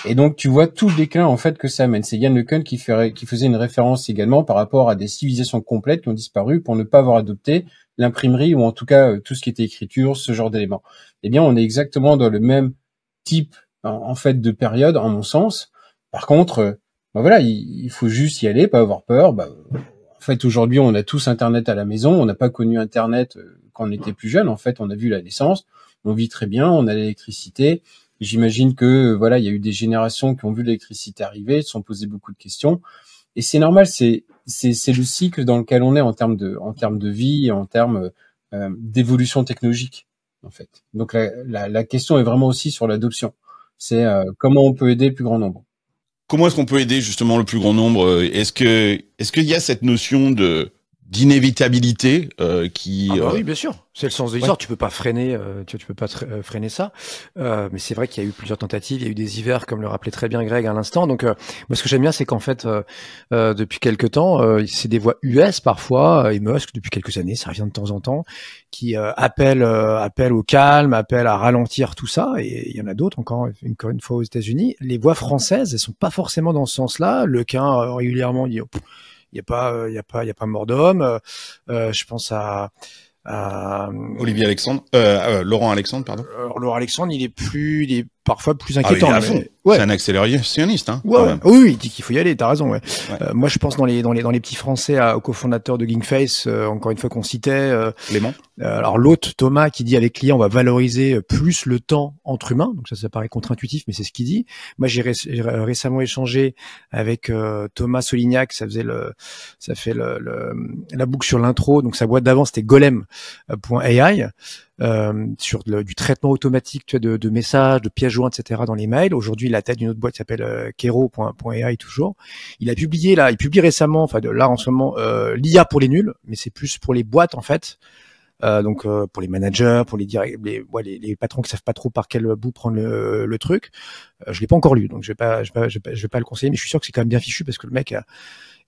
Et donc tu vois tout le déclin en fait que ça amène. C'est Yann LeCun qui, ferait, qui faisait une référence également par rapport à des civilisations complètes qui ont disparu pour ne pas avoir adopté l'imprimerie ou en tout cas euh, tout ce qui était écriture, ce genre d'éléments. Eh bien, on est exactement dans le même type en, fait de période, en mon sens. Par contre, euh, bah voilà, il, faut juste y aller, pas avoir peur. Bah, en fait, aujourd'hui, on a tous Internet à la maison. On n'a pas connu Internet euh, quand on était plus jeune. En fait, on a vu la naissance. On vit très bien. On a l'électricité. J'imagine que euh, voilà, il y a eu des générations qui ont vu l'électricité arriver, se sont posées beaucoup de questions. Et c'est normal. C'est c'est le cycle dans lequel on est en termes de en termes de vie, en termes d'évolution technologique en fait. Donc la, question est vraiment aussi sur l'adoption. C'est euh, comment on peut aider le plus grand nombre. Comment est-ce qu'on peut aider justement le plus grand nombre euh, Est-ce que est-ce qu'il y a cette notion de d'inévitabilité euh, qui. Ah bah euh, oui, bien sûr. C'est le sens de l'histoire. Tu peux pas freiner, euh, tu, peux pas freiner ça. mais c'est vrai qu'il y a eu plusieurs tentatives. Il y a eu des hivers, comme le rappelait très bien Greg à l'instant. Donc, moi, ce que j'aime bien, c'est qu'en fait, depuis quelques temps, c'est des voix US parfois et Musk depuis quelques années, ça revient de temps en temps, qui appellent, appellent au calme, appellent à ralentir tout ça. Et il y en a d'autres encore, encore une fois aux États-Unis. Les voix françaises, elles sont pas forcément dans ce sens-là. le Lequin régulièrement dit oh, il n'y a pas, il y a pas, il euh, y a pas mort d'homme. Euh, euh, je pense à, Olivier Alexandre, Laurent Alexandre, pardon. Laurent Alexandre, il est plus, des parfois plus ah inquiétant. Ah c'est un accélérationniste. Hein, Oui, il dit qu'il faut y aller, t'as raison. Euh, moi, je pense dans les, dans les, dans les petits Français à, au cofondateur de Gingface, euh, encore une fois qu'on citait. Euh, Clément. Euh, alors l'autre, Thomas, qui dit avec clients, on va valoriser plus le temps entre humains. Donc ça, ça paraît contre-intuitif, mais c'est ce qu'il dit. Moi, j'ai récemment échangé avec Thomas Solignac, ça faisait le, ça fait le, la boucle sur l'intro. Donc sa boîte d'avant, c'était golem.ai. Euh, sur du traitement automatique de, messages, de pièges jointes, etc. dans les mails. Aujourd'hui, la tête d'une autre boîte qui s'appelle euh, Kero.ai toujours. Il a publié là, il publie récemment, enfin là en ce moment, euh, l'IA pour les nuls, mais c'est plus pour les boîtes en fait. Euh, donc euh, pour les managers, pour les, les, ouais, les, patrons qui savent pas trop par quel bout prendre le, truc. Euh, je l'ai pas encore lu, donc je vais pas, vais pas, le conseiller, mais je suis sûr que c'est quand même bien fichu parce que le mec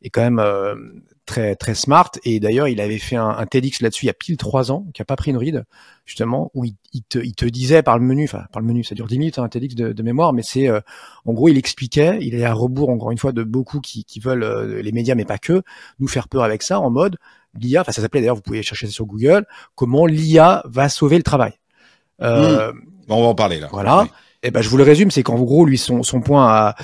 est quand même très très smart. Et d'ailleurs, il avait fait un, TEDx là-dessus il y a pile trois ans, qui a pas pris une ride justement, où il, te, te, disait par le menu, enfin par le menu, ça dure dix minutes hein, un TEDx de, mémoire, mais c'est en gros il expliquait, il est à rebours encore une fois de beaucoup qui, veulent les médias, mais pas que, nous faire peur avec ça en mode l'IA, enfin ça s'appelait d'ailleurs, vous pouvez chercher ça sur Google, comment l'IA va sauver le travail. Euh, hmm. On va en parler là. Voilà. Et eh ben, je vous le résume, c'est qu'en gros, lui, son, son point à,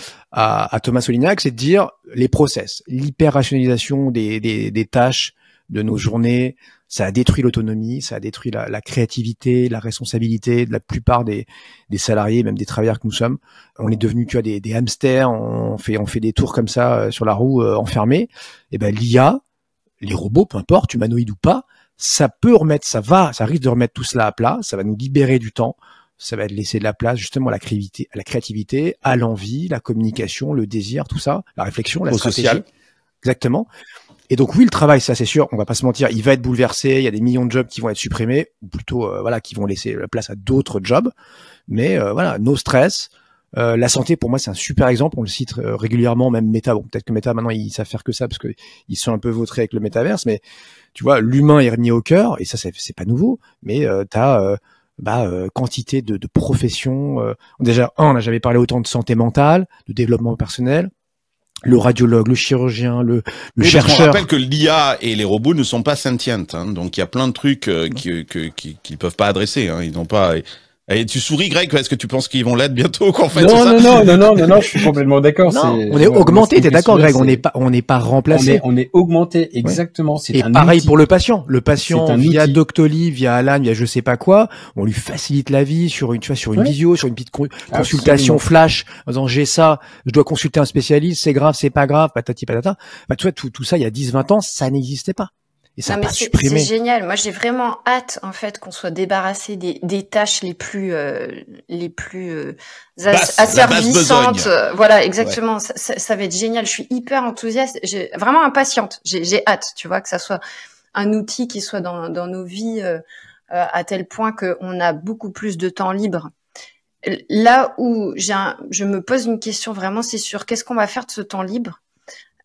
à, Thomas Solignac, c'est de dire les process, l'hyper-rationalisation des, des, tâches de nos journées, ça a détruit l'autonomie, ça a détruit la, créativité, la responsabilité de la plupart des, des, salariés, même des travailleurs que nous sommes. On est devenu tu vois, des, hamsters, on fait, on fait des tours comme ça euh, sur la roue euh, enfermés. Et eh ben l'IA, les robots, peu importe, humanoïdes ou pas, ça peut remettre, ça va, ça risque de remettre tout cela à plat, ça va nous libérer du temps, ça va laisser de la place justement à la créativité, à l'envie, la communication, le désir, tout ça, la réflexion, la stratégie. Exactement. Et donc oui, le travail, ça c'est sûr, on va pas se mentir, il va être bouleversé, il y a des millions de jobs qui vont être supprimés, ou plutôt euh, voilà, qui vont laisser la place à d'autres jobs. Mais euh, voilà, nos stress, euh, la santé, pour moi, c'est un super exemple. On le cite euh, régulièrement, même Meta. Bon, peut-être que Meta, maintenant, ils savent faire que ça parce que ils sont un peu vautrés avec le métaverse. Mais tu vois, l'humain est remis au cœur, et ça, c'est pas nouveau. Mais euh, tu as bah, quantité de, de professions. Déjà, un, on n'a jamais parlé autant de santé mentale, de développement personnel le radiologue, le chirurgien, le, le chercheur. Je rappelle que l'IA et les robots ne sont pas sentientes, hein, donc il y a plein de trucs qu'ils ne peuvent pas adresser. Hein, ils n'ont pas, tu souris, Greg, est-ce que tu penses qu'ils vont l'être bientôt qu'en fait non non, <laughs> non, non, non, non, je suis complètement d'accord. On est augmenté, t'es d'accord, Greg On n'est pas, on n'est pas remplacé. On est, on est augmenté, exactement. C'est Et pareil pour le patient. Le patient via outil. via Alan, via je sais pas quoi, on lui facilite la vie sur une, tu vois, sur une visio, sur une petite consultation flash. En disant j'ai ça, je dois consulter un spécialiste, c'est grave, c'est pas grave, patati patata. Bah, tu vois, tout, tout ça, il y a 10-20 ans, ça n'existait pas. C'est génial. Moi, j'ai vraiment hâte, en fait, qu'on soit débarrassé des, tâches les plus, euh, les plus euh, asservissantes. Voilà, exactement. Ça, va être génial. Je suis hyper enthousiaste. J'ai vraiment impatiente. J'ai hâte, tu vois, que ça soit un outil qui soit dans, nos vies euh, euh, à tel point qu'on a beaucoup plus de temps libre. Là où j'ai je me pose une question vraiment, c'est sur qu'est-ce qu'on va faire de ce temps libre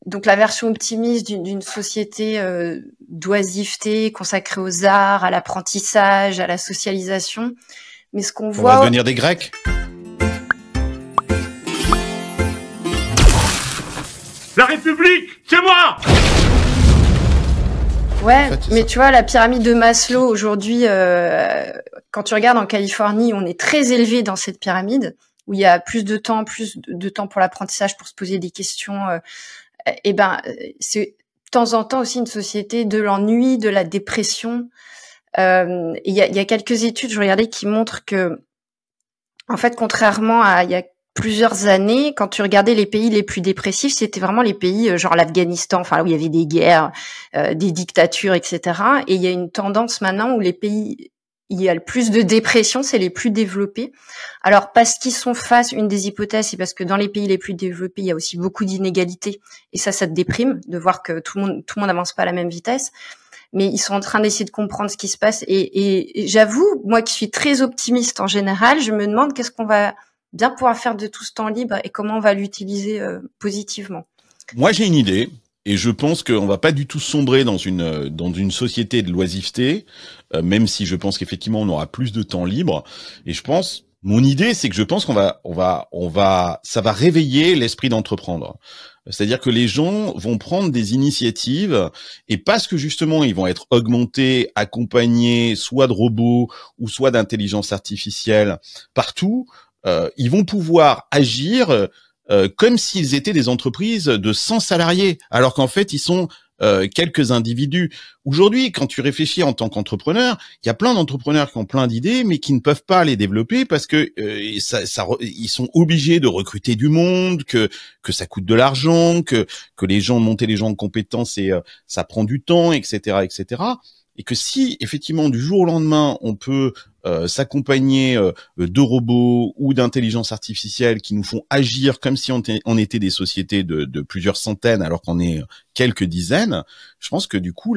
donc la version optimiste d'une société euh, d'oisiveté consacrée aux arts, à l'apprentissage, à la socialisation. Mais ce qu'on voit... On va devenir des Grecs La République, c'est moi Ouais, mais tu vois, la pyramide de Maslow, aujourd'hui, euh, quand tu regardes en Californie, on est très élevé dans cette pyramide, où il y a plus de temps, plus de temps pour l'apprentissage, pour se poser des questions. Euh, et eh ben, c'est de temps en temps aussi une société de l'ennui, de la dépression. Euh, il y, a, quelques études, je regardais, qui montrent que, en fait, contrairement à il y a plusieurs années, quand tu regardais les pays les plus dépressifs, c'était vraiment les pays euh, genre l'Afghanistan, enfin où il y avait des guerres, euh, des dictatures, etc. Et il y a une tendance maintenant où les pays il y a le plus de dépression, c'est les plus développés. Alors parce qu'ils sont face, une des hypothèses, c'est parce que dans les pays les plus développés, il y a aussi beaucoup d'inégalités et ça, ça te déprime de voir que tout le monde tout le monde n'avance pas à la même vitesse. Mais ils sont en train d'essayer de comprendre ce qui se passe et, j'avoue, moi qui suis très optimiste en général, je me demande qu'est-ce qu'on va bien pouvoir faire de tout ce temps libre et comment on va l'utiliser euh, positivement. Moi, j'ai une idée. Et je pense qu'on va pas du tout sombrer dans une dans une société de loisiveté, euh, même si je pense qu'effectivement on aura plus de temps libre. Et je pense, mon idée, c'est que je pense qu'on va on va on va ça va réveiller l'esprit d'entreprendre. C'est-à-dire que les gens vont prendre des initiatives et parce que justement ils vont être augmentés, accompagnés, soit de robots ou soit d'intelligence artificielle partout, euh, ils vont pouvoir agir euh, comme s'ils étaient des entreprises de 100 salariés, alors qu'en fait, ils sont euh, quelques individus. Aujourd'hui, quand tu réfléchis en tant qu'entrepreneur, il y a plein d'entrepreneurs qui ont plein d'idées, mais qui ne peuvent pas les développer parce que euh, ils sont obligés de recruter du monde, que ça coûte de l'argent, que les gens monter les gens de compétences et ça prend du temps, etc., etc et que si effectivement du jour au lendemain on peut euh, s'accompagner euh, de robots ou d'intelligence artificielle qui nous font agir comme si on, était des sociétés de, de plusieurs centaines alors qu'on est quelques dizaines, je pense que du coup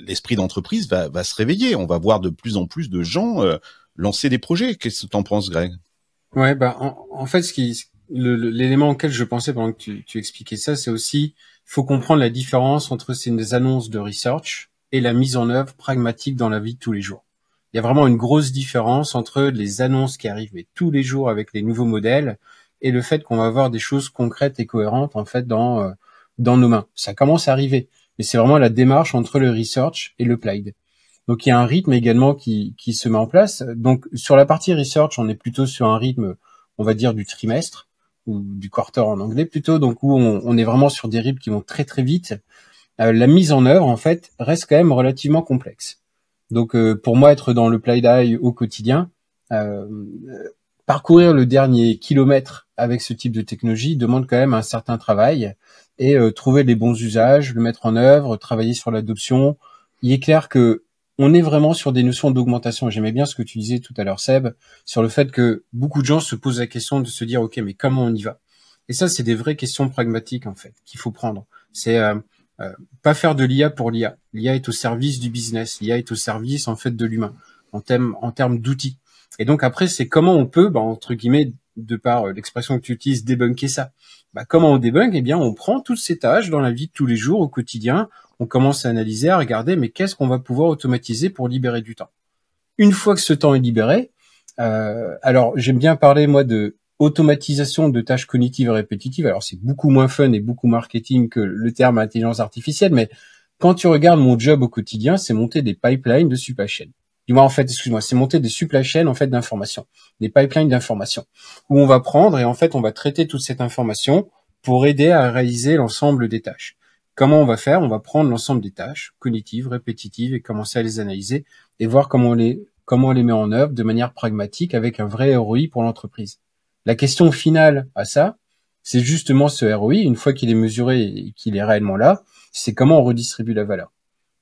l'esprit d'entreprise va, va, se réveiller. On va voir de plus en plus de gens euh, lancer des projets. Qu'est-ce que en penses, Greg Ouais, bah en, en, fait, ce qui l'élément auquel je pensais pendant que tu, tu expliquais ça, c'est aussi faut comprendre la différence entre ces annonces de research et la mise en œuvre pragmatique dans la vie de tous les jours. Il y a vraiment une grosse différence entre les annonces qui arrivent tous les jours avec les nouveaux modèles et le fait qu'on va avoir des choses concrètes et cohérentes en fait dans euh, dans nos mains. Ça commence à arriver, mais c'est vraiment la démarche entre le research et le plaid. Donc il y a un rythme également qui, qui se met en place. Donc sur la partie research, on est plutôt sur un rythme, on va dire du trimestre ou du quarter en anglais plutôt, donc où on, est vraiment sur des rips qui vont très très vite, euh, la mise en œuvre en fait reste quand même relativement complexe. Donc euh, pour moi, être dans le play dye au quotidien, euh, euh, parcourir le dernier kilomètre avec ce type de technologie demande quand même un certain travail et trouver les bons usages, le mettre en œuvre, travailler sur l'adoption. Il est clair que on est vraiment sur des notions d'augmentation. J'aimais bien ce que tu disais tout à l'heure, Seb, sur le fait que beaucoup de gens se posent la question de se dire, OK, mais comment on y va Et ça, c'est des vraies questions pragmatiques, en fait, qu'il faut prendre. C'est euh, euh, pas faire de l'IA pour l'IA. L'IA est au service du business, l'IA est au service, en fait, de l'humain, en, en termes d'outils. Et donc après, c'est comment on peut, bah, entre guillemets, de par euh, l'expression que tu utilises, débunker ça. Bah, comment on débunk Eh bien, on prend toutes ces tâches dans la vie de tous les jours, au quotidien, on commence à analyser, à regarder, mais qu'est-ce qu'on va pouvoir automatiser pour libérer du temps Une fois que ce temps est libéré, euh, alors j'aime bien parler moi de automatisation de tâches cognitives et répétitives. Alors c'est beaucoup moins fun et beaucoup marketing que le terme intelligence artificielle, mais quand tu regardes mon job au quotidien, c'est monter des pipelines de supply chain. Du en fait, excuse-moi, c'est monter des supply chain en fait d'informations, des pipelines d'informations où on va prendre et en fait on va traiter toute cette information pour aider à réaliser l'ensemble des tâches. Comment on va faire On va prendre l'ensemble des tâches cognitives, répétitives et commencer à les analyser et voir comment on les, comment les met en œuvre de manière pragmatique avec un vrai ROI pour l'entreprise. La question finale à ça, c'est justement ce ROI, une fois qu'il est mesuré et qu'il est réellement là, c'est comment on redistribue la valeur.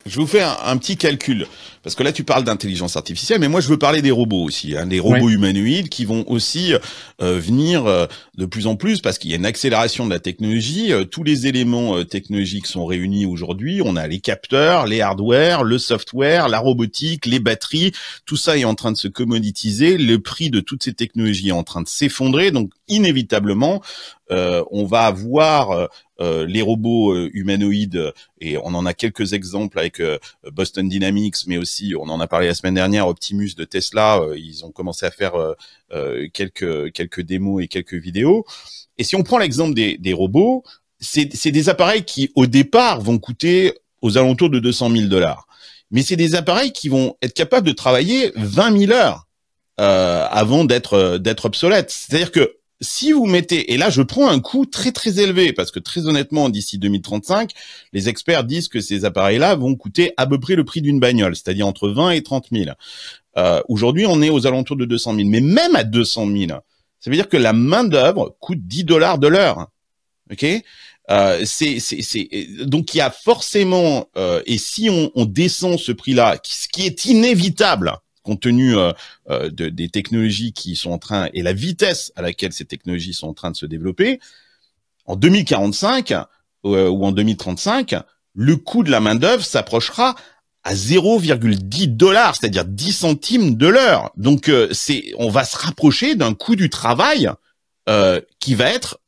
Je vous fais un, petit calcul, parce que là tu parles d'intelligence artificielle, mais moi je veux parler des robots aussi, hein, des robots humanoïdes qui vont aussi euh, venir euh, de plus en plus, parce qu'il y a une accélération de la technologie, euh, tous les éléments technologiques sont réunis aujourd'hui, on a les capteurs, les hardware, le software, la robotique, les batteries, tout ça est en train de se commoditiser, le prix de toutes ces technologies est en train de s'effondrer, donc inévitablement, euh, on va avoir euh, euh les robots euh, humanoïdes et on en a quelques exemples avec euh, Boston Dynamics, mais aussi on en a parlé la semaine dernière, Optimus de Tesla, ils ont commencé à faire quelques quelques démos et quelques vidéos. Et si on prend l'exemple des, des robots, c'est des appareils qui au départ vont coûter aux alentours de 200 000 dollars, mais c'est des appareils qui vont être capables de travailler 20 000 heures. Euh, avant d'être d'être obsolète. C'est-à-dire que si vous mettez, et là je prends un coût très très élevé, parce que très honnêtement, d'ici 2035, les experts disent que ces appareils-là vont coûter à peu près le prix d'une bagnole, c'est-à-dire entre 20 et 30 000. Euh, aujourd'hui, on est aux alentours de 200 000, mais même à 200 000, ça veut dire que la main d'œuvre coûte 10 dollars de l'heure. Ok euh, c'est, donc il y a forcément euh, et si on, on descend ce prix-là, ce qui est inévitable, compte tenu euh, euh, des technologies qui sont en train et la vitesse à laquelle ces technologies sont en train de se développer, en 2045 euh, ou en 2035, le coût de la main d'œuvre s'approchera à 0,10 dollars, c'est-à-dire 10 centimes de l'heure. Donc c'est, on va se rapprocher d'un coût du travail qui va être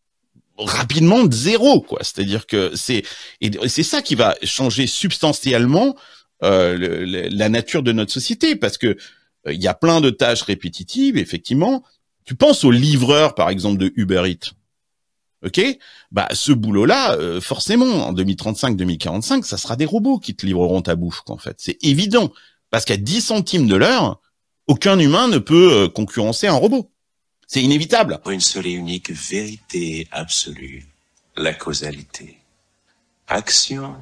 rapidement de zéro, quoi. C'est-à-dire que c'est et c'est ça qui va changer substantiellement euh, la nature de notre société, parce que euh, il y a plein de tâches répétitives, effectivement. Tu penses au livreur, par exemple, de Uber Eats. OK Bah ce boulot-là, euh, forcément, en 2035-2045, ça sera des robots qui te livreront ta bouche, en fait. C'est évident. Parce qu'à 10 centimes de l'heure, aucun humain ne peut concurrencer un robot. C'est inévitable. Une seule et unique vérité absolue, la causalité. Action,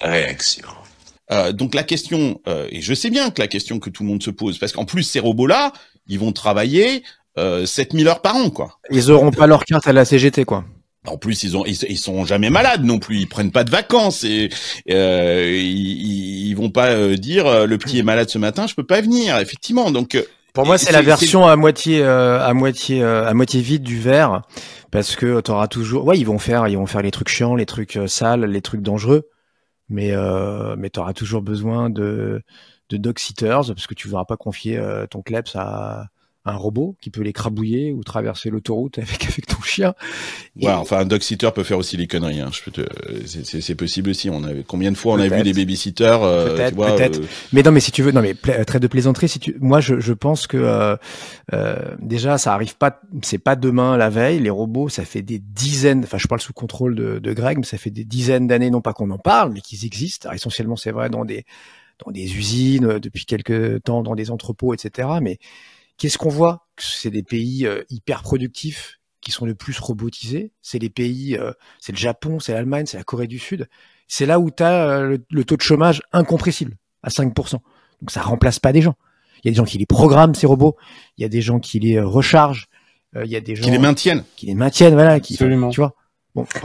réaction. Euh, donc la question, euh, et je sais bien que la question que tout le monde se pose, parce qu'en plus ces robots-là, ils vont travailler euh, 7000 heures par an, quoi. Ils auront pas leur carte à la CGT, quoi. En plus, ils ont, ils, sont jamais malades non plus. Ils prennent pas de vacances et euh, ils, ils, vont pas dire le petit est malade ce matin, je peux pas venir. Effectivement, donc. Pour moi, c'est la version à moitié, à moitié, à moitié vide du verre, parce que t'auras toujours. Ouais, ils vont faire, ils vont faire les trucs chiants, les trucs sales, les trucs dangereux mais euh, mais tu auras toujours besoin de de dog sitters parce que tu voudras pas confier euh, ton kleps à un robot qui peut les crabouiller ou traverser l'autoroute avec, <laughs> avec ton chien. Ouais, enfin, un dog sitter peut faire aussi les conneries. Hein. Te... C'est possible aussi. On avait Combien de fois on a vu des babysitters euh, Peut-être. Peut euh, Mais non, mais si tu veux, non, mais très de plaisanterie. Si Moi, je, je pense que euh, euh, déjà, ça arrive pas. C'est pas demain, la veille. Les robots, ça fait des dizaines. Enfin, je parle sous contrôle de, de Greg, mais ça fait des dizaines d'années, non pas qu'on en parle, mais qu'ils existent. essentiellement, c'est vrai dans des dans des usines depuis quelques temps, dans des entrepôts, etc. Mais Qu'est-ce qu'on voit C'est des pays euh, hyper productifs qui sont le plus robotisés. C'est les pays, euh, c'est le Japon, c'est l'Allemagne, c'est la Corée du Sud. C'est là où tu as euh, le, taux de chômage incompressible à 5%. Donc ça remplace pas des gens. Il y a des gens qui les programment ces robots. Il y a des gens qui les rechargent. Il y a des gens qui les maintiennent. Qui les maintiennent, voilà. Qui, Absolument. Tu vois.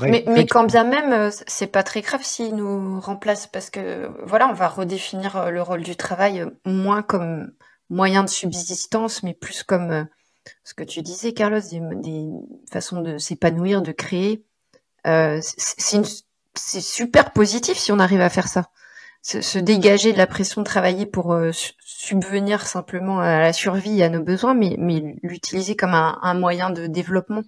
mais, mais, quand bien même, c'est pas très grave s'ils nous remplacent parce que voilà, on va redéfinir le rôle du travail moins comme moyens de subsistance, mais plus comme euh, ce que tu disais, Carlos, des, façons de s'épanouir, de créer. Euh, c'est super positif si on arrive à faire ça. Se, dégager de la pression de travailler pour euh, subvenir simplement à la survie à nos besoins, mais, l'utiliser comme un, moyen de développement.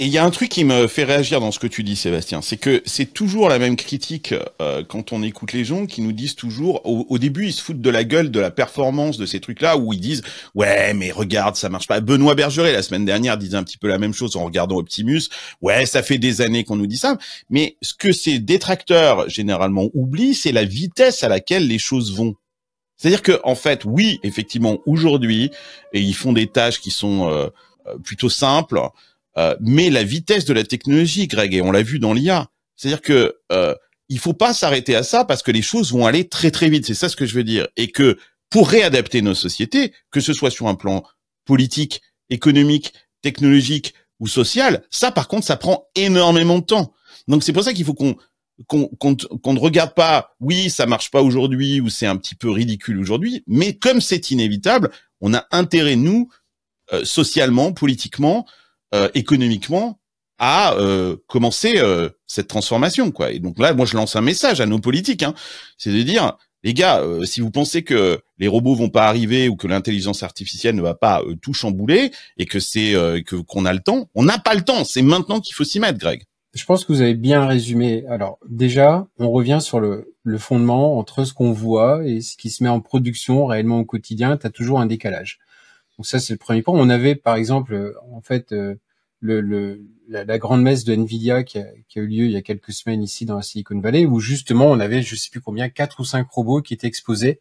Et il y a un truc qui me fait réagir dans ce que tu dis, Sébastien, c'est que c'est toujours la même critique euh, quand on écoute les gens qui nous disent toujours, au, début, ils se foutent de la gueule de la performance de ces trucs-là, où ils disent, ouais, mais regarde, ça marche pas. Benoît Bergeret, la semaine dernière, disait un petit peu la même chose en regardant Optimus, ouais, ça fait des années qu'on nous dit ça, mais ce que ces détracteurs généralement oublient, c'est la vitesse à laquelle les choses vont. C'est-à-dire que, en fait, oui, effectivement, aujourd'hui, et ils font des tâches qui sont... Euh, euh, plutôt simples, euh, mais la vitesse de la technologie, Greg, et on l'a vu dans l'IA, c'est-à-dire que euh, il faut pas s'arrêter à ça parce que les choses vont aller très très vite. C'est ça ce que je veux dire, et que pour réadapter nos sociétés, que ce soit sur un plan politique, économique, technologique ou social, ça par contre, ça prend énormément de temps. Donc c'est pour ça qu'il faut qu'on qu'on ne regarde pas, oui, ça marche pas aujourd'hui ou c'est un petit peu ridicule aujourd'hui, mais comme c'est inévitable, on a intérêt, nous, euh, socialement, politiquement, euh, économiquement à euh, commencer euh, cette transformation quoi et donc là moi je lance un message à nos politiques hein, c'est de dire les gars euh, si vous pensez que les robots vont pas arriver ou que l'intelligence artificielle ne va pas tout chambouler et que c'est que qu'on a le temps on n'a pas le temps c'est maintenant qu'il faut s'y mettre Greg je pense que vous avez bien résumé. Alors déjà, on revient sur le, le fondement entre ce qu'on voit et ce qui se met en production réellement au quotidien. Tu as toujours un décalage. Donc ça, c'est le premier point. On avait, par exemple, euh, en fait, euh, le, la, grande messe de Nvidia qui a, qui a, eu lieu il y a quelques semaines ici dans la Silicon Valley, où justement on avait, je sais plus combien, quatre ou cinq robots qui étaient exposés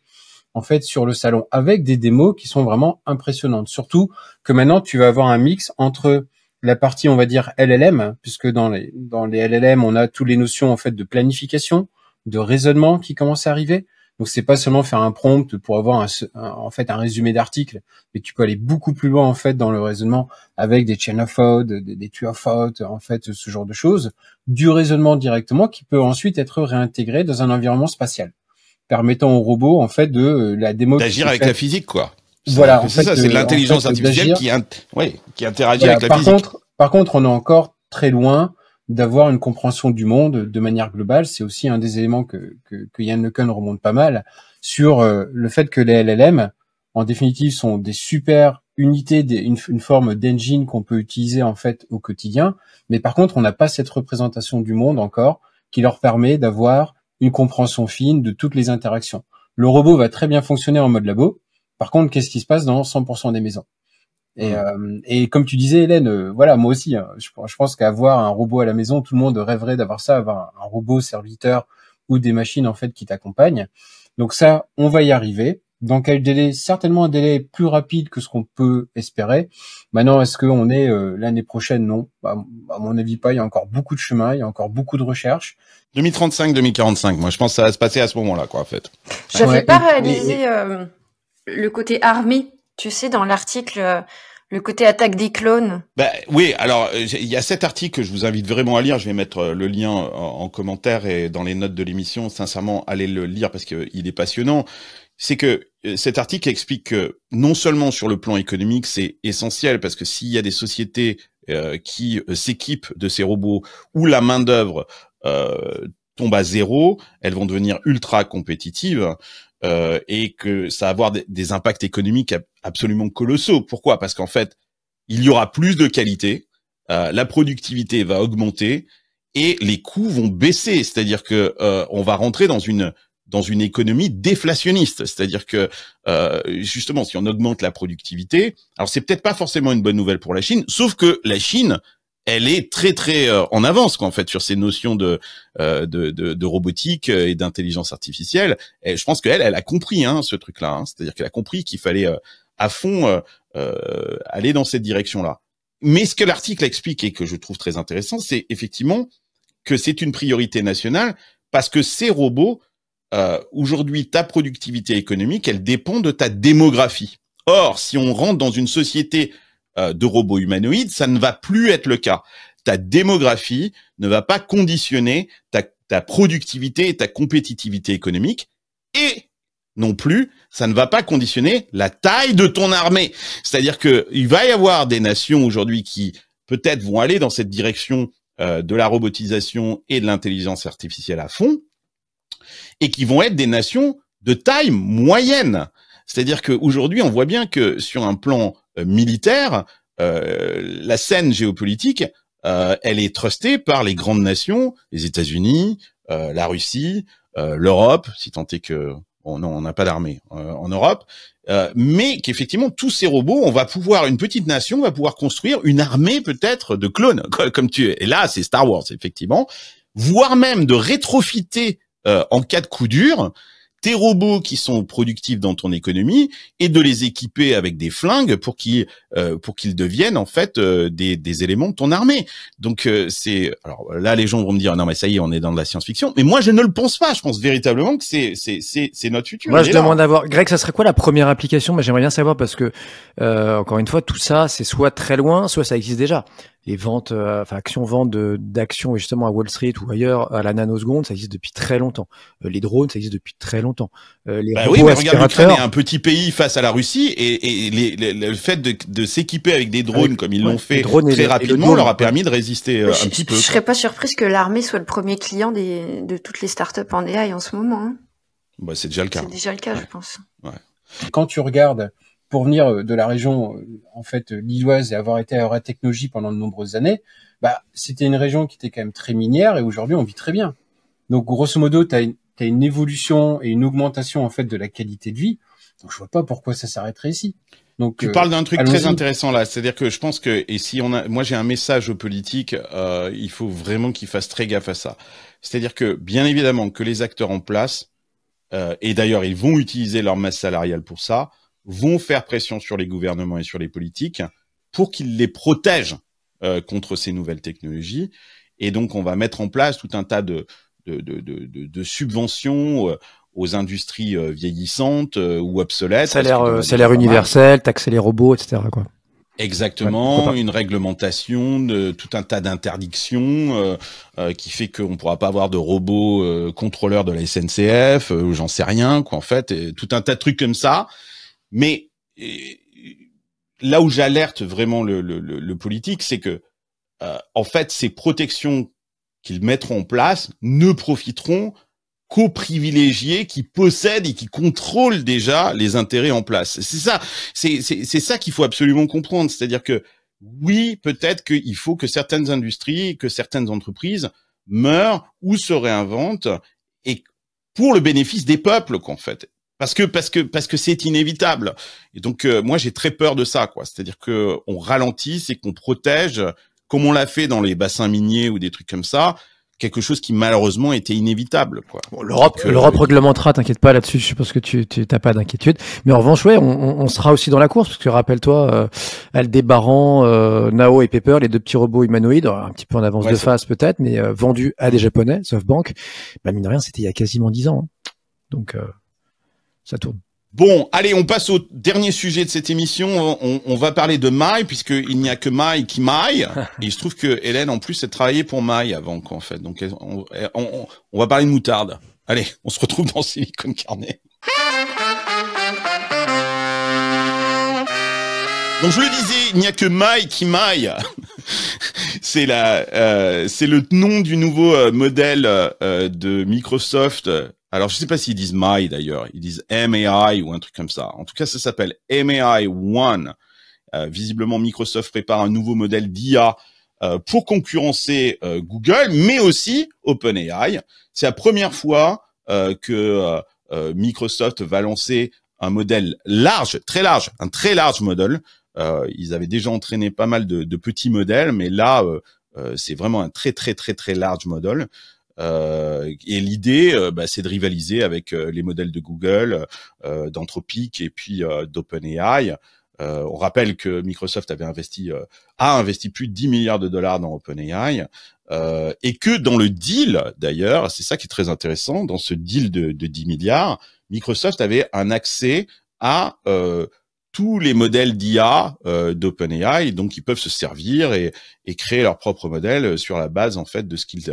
en fait sur le salon, avec des démos qui sont vraiment impressionnantes. Surtout que maintenant tu vas avoir un mix entre la partie, on va dire LLM, puisque dans les dans les LLM on a toutes les notions en fait de planification, de raisonnement qui commencent à arriver. Donc c'est pas seulement faire un prompt pour avoir un, en fait un résumé d'article, mais tu peux aller beaucoup plus loin en fait dans le raisonnement avec des chain of thought, des, tu of thought, en fait ce genre de choses, du raisonnement directement qui peut ensuite être réintégré dans un environnement spatial, permettant au robot en fait de euh, la démo d'agir avec la physique quoi. Voilà, c'est ça, c'est euh, l'intelligence artificielle qui, interagit avec la par physique. Contre, par contre, on est encore très loin d'avoir une compréhension du monde de manière globale. C'est aussi un des éléments que, que, que Yann Lecun remonte pas mal sur euh, le fait que les LLM, en définitive, sont des super unités, une, une, forme d'engine qu'on peut utiliser en fait au quotidien. Mais par contre, on n'a pas cette représentation du monde encore qui leur permet d'avoir une compréhension fine de toutes les interactions. Le robot va très bien fonctionner en mode labo. Par contre, qu'est-ce qui se passe dans 100% des maisons et, mm. euh, et, comme tu disais, Hélène, euh, voilà, moi aussi, hein, je, pense qu'avoir un robot à la maison, tout le monde rêverait d'avoir ça, avoir un, robot serviteur ou des machines en fait qui t'accompagnent. Donc ça, on va y arriver. Dans quel délai Certainement un délai plus rapide que ce qu'on peut espérer. Maintenant, est-ce qu'on est, euh, l'année prochaine Non. Bah, à mon avis, pas. Il y a encore beaucoup de chemin, il y a encore beaucoup de recherches. 2035, 2045. Moi, je pense que ça va se passer à ce moment-là, quoi, en fait. J'avais pas réalisé euh, le côté armée. Tu sais, dans l'article le côté attaque des clones. Ben oui, alors euh, il y a cet article que je vous invite vraiment à lire. Je vais mettre euh, le lien euh, en, commentaire et dans les notes de l'émission. Sincèrement, allez le lire parce qu'il est passionnant. C'est que cet article explique que non seulement sur le plan économique, c'est essentiel parce que s'il y a des sociétés qui s'équipent de ces robots où la main d'œuvre tombe à zéro, elles vont devenir ultra compétitives. et que ça va avoir des, impacts économiques absolument colossaux. Pourquoi Parce qu'en fait, il y aura plus de qualité, euh, la productivité va augmenter et les coûts vont baisser. C'est-à-dire que euh, on va rentrer dans une dans une économie déflationniste, c'est-à-dire que euh, justement, si on augmente la productivité, alors c'est peut-être pas forcément une bonne nouvelle pour la Chine, sauf que la Chine, elle est très très en avance quoi, en fait sur ces notions de de, de, robotique et d'intelligence artificielle. Et je pense qu'elle, elle a compris hein, ce truc-là, hein. c'est-à-dire qu'elle a compris qu'il fallait à fond euh, euh, aller dans cette direction-là. Mais ce que l'article explique et que je trouve très intéressant, c'est effectivement que c'est une priorité nationale parce que ces robots, euh, aujourd'hui, ta productivité économique, elle dépend de ta démographie. Or, si on rentre dans une société de robots humanoïdes, ça ne va plus être le cas. Ta démographie ne va pas conditionner ta, ta productivité et ta compétitivité économique. Et non plus, ça ne va pas conditionner la taille de ton armée. C'est-à-dire que il va y avoir des nations aujourd'hui qui peut-être vont aller dans cette direction euh, de la robotisation et de l'intelligence artificielle à fond, et qui vont être des nations de taille moyenne. C'est-à-dire qu'aujourd'hui, on voit bien que sur un plan euh, militaire, euh, la scène géopolitique, elle est trustée par les grandes nations, les États-Unis, la Russie, l'Europe, si tant est que on n'a pas d'armée euh, en Europe, euh, mais qu'effectivement tous ces robots, on va pouvoir une petite nation va pouvoir construire une armée peut-être de clones <laughs> comme tu es. Et là, c'est Star Wars effectivement, voire même de rétrofiter euh, en cas de coup dur des robots qui sont productifs dans ton économie et de les équiper avec des flingues pour qu'ils euh, pour qu'ils deviennent en fait euh, des, éléments de ton armée. Donc euh, c'est alors là les gens vont me dire non mais ça y est on est dans de la science-fiction mais moi je ne le pense pas. Je pense véritablement que c'est c'est notre futur. Moi je demande à Greg ça serait quoi la première application Mais j'aimerais bien savoir parce que encore une fois tout ça c'est soit très loin soit ça existe déjà les ventes, euh, enfin actions-ventes d'actions justement à Wall Street ou ailleurs à la nanoseconde, ça existe depuis très longtemps. Euh, les drones, ça existe depuis très longtemps. Euh, bah oui, mais l'Ukraine est un petit pays face à la Russie et, le fait de, s'équiper avec des drones ah comme ils l'ont fait très rapidement leur a permis de résister un petit peu. Je serais pas surprise que l'armée soit le premier client de toutes les startups en AI en ce moment. Hein. Bah, c'est déjà le cas. C'est déjà le cas, je pense. Quand tu regardes pour venir euh, de la région euh, en fait euh, lilloise et avoir été à Eura Technologie pendant de nombreuses années, bah c'était une région qui était quand même très minière et aujourd'hui on vit très bien. Donc grosso modo, tu as, une évolution et une augmentation en fait de la qualité de vie. Donc je vois pas pourquoi ça s'arrêterait ici. Donc, tu parles d'un truc très intéressant là, c'est-à-dire que je pense que et si on a, moi j'ai un message aux politiques, il faut vraiment qu'ils fassent très gaffe à ça. C'est-à-dire que bien évidemment que les acteurs en place et d'ailleurs ils vont utiliser leur masse salariale pour ça, vont faire pression sur les gouvernements et sur les politiques pour qu'ils les protègent euh, contre ces nouvelles technologies. Et donc, on va mettre en place tout un tas de, de, de, de, de subventions euh, aux industries euh, vieillissantes ou obsolètes. Salaire, salaire universel, taxer les robots, etc. Quoi. Exactement, une réglementation, de, tout un tas d'interdictions qui fait qu'on ne pourra pas avoir de robots contrôleurs de la SNCF, ou j'en sais rien, quoi en fait, tout un tas de trucs comme ça mais euh, là où j'alerte vraiment le, politique, c'est que euh, en fait, ces protections qu'ils mettront en place ne profiteront qu'aux privilégiés qui possèdent et qui contrôlent déjà les intérêts en place. C'est ça, c'est ça qu'il faut absolument comprendre. C'est-à-dire que oui, peut-être qu'il faut que certaines industries, que certaines entreprises meurent ou se réinventent et pour le bénéfice des peuples, qu'en fait parce que parce que parce que c'est inévitable. Et donc euh, moi j'ai très peur de ça quoi. C'est-à-dire que on ralentit, c'est qu'on protège comme on l'a fait dans les bassins miniers ou des trucs comme ça, quelque chose qui malheureusement était inévitable. Quoi. L'Europe, euh, l'Europe réglementera, t'inquiète pas là-dessus. Je suppose que tu, tu t'as pas d'inquiétude. Mais en revanche, ouais, on, on sera aussi dans la course parce que rappelle-toi, euh, Aldebaran, euh, Nao et Pepper, les deux petits robots humanoïdes, un petit peu en avance de phase peut-être, mais euh, vendus à des Japonais, SoftBank. Bah mine de rien, c'était il y a quasiment dix ans. Hein. Donc ça tourne. Bon, allez, on passe au dernier sujet de cette émission. On, va parler de Maille, puisqu'il n'y a que my qui maille. <laughs> Et il se trouve que Hélène, en plus, a travaillé pour my avant, en fait. Donc, on, on, va parler de moutarde. Allez, on se retrouve dans Silicon Carnet. Donc, je le disais, il n'y a que my qui maille. <laughs> c'est la, euh, c'est le nom du nouveau euh, modèle euh, de Microsoft alors, je sais pas s'ils disent My d'ailleurs, ils disent MAI ou un truc comme ça. En tout cas, ça s'appelle MAI One. Euh, visiblement, Microsoft prépare un nouveau modèle d'IA euh, pour concurrencer euh, Google, mais aussi OpenAI. C'est la première fois que Microsoft va lancer un modèle large, très large, un très large modèle. ils avaient déjà entraîné pas mal de, de petits modèles, mais là, c'est vraiment un très très très très large modèle. Euh, et l'idée, euh, bah, c'est de rivaliser avec euh, les modèles de Google, d'Anthropic et puis d'OpenAI. on rappelle que Microsoft avait investi, a investi plus de 10 milliards de dollars dans OpenAI et que dans le deal, d'ailleurs, c'est ça qui est très intéressant, dans ce deal de, 10 milliards, Microsoft avait un accès à tous les modèles d'IA d'OpenAI, donc ils peuvent se servir et, et créer leurs propres modèles sur la base en fait de ce qu'ils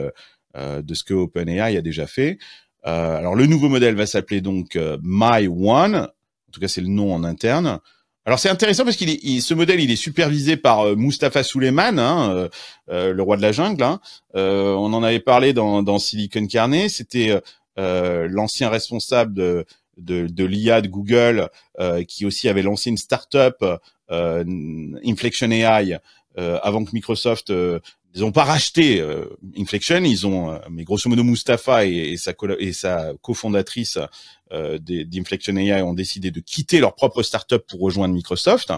euh, de ce que OpenAI a déjà fait. Euh, alors le nouveau modèle va s'appeler donc euh, My One, en tout cas c'est le nom en interne. Alors c'est intéressant parce qu'il ce modèle il est supervisé par Mustafa Suleiman, hein, le roi de la jungle. Hein. on en avait parlé dans, Silicon Carnet. C'était l'ancien responsable de de, de l'IA de Google qui aussi avait lancé une startup Inflection AI avant que Microsoft ils ont pas racheté euh, Inflection, ils ont, euh, mais grosso modo, Mustafa et, sa, et sa cofondatrice euh, d'Inflection AI ont décidé de quitter leur propre startup pour rejoindre Microsoft.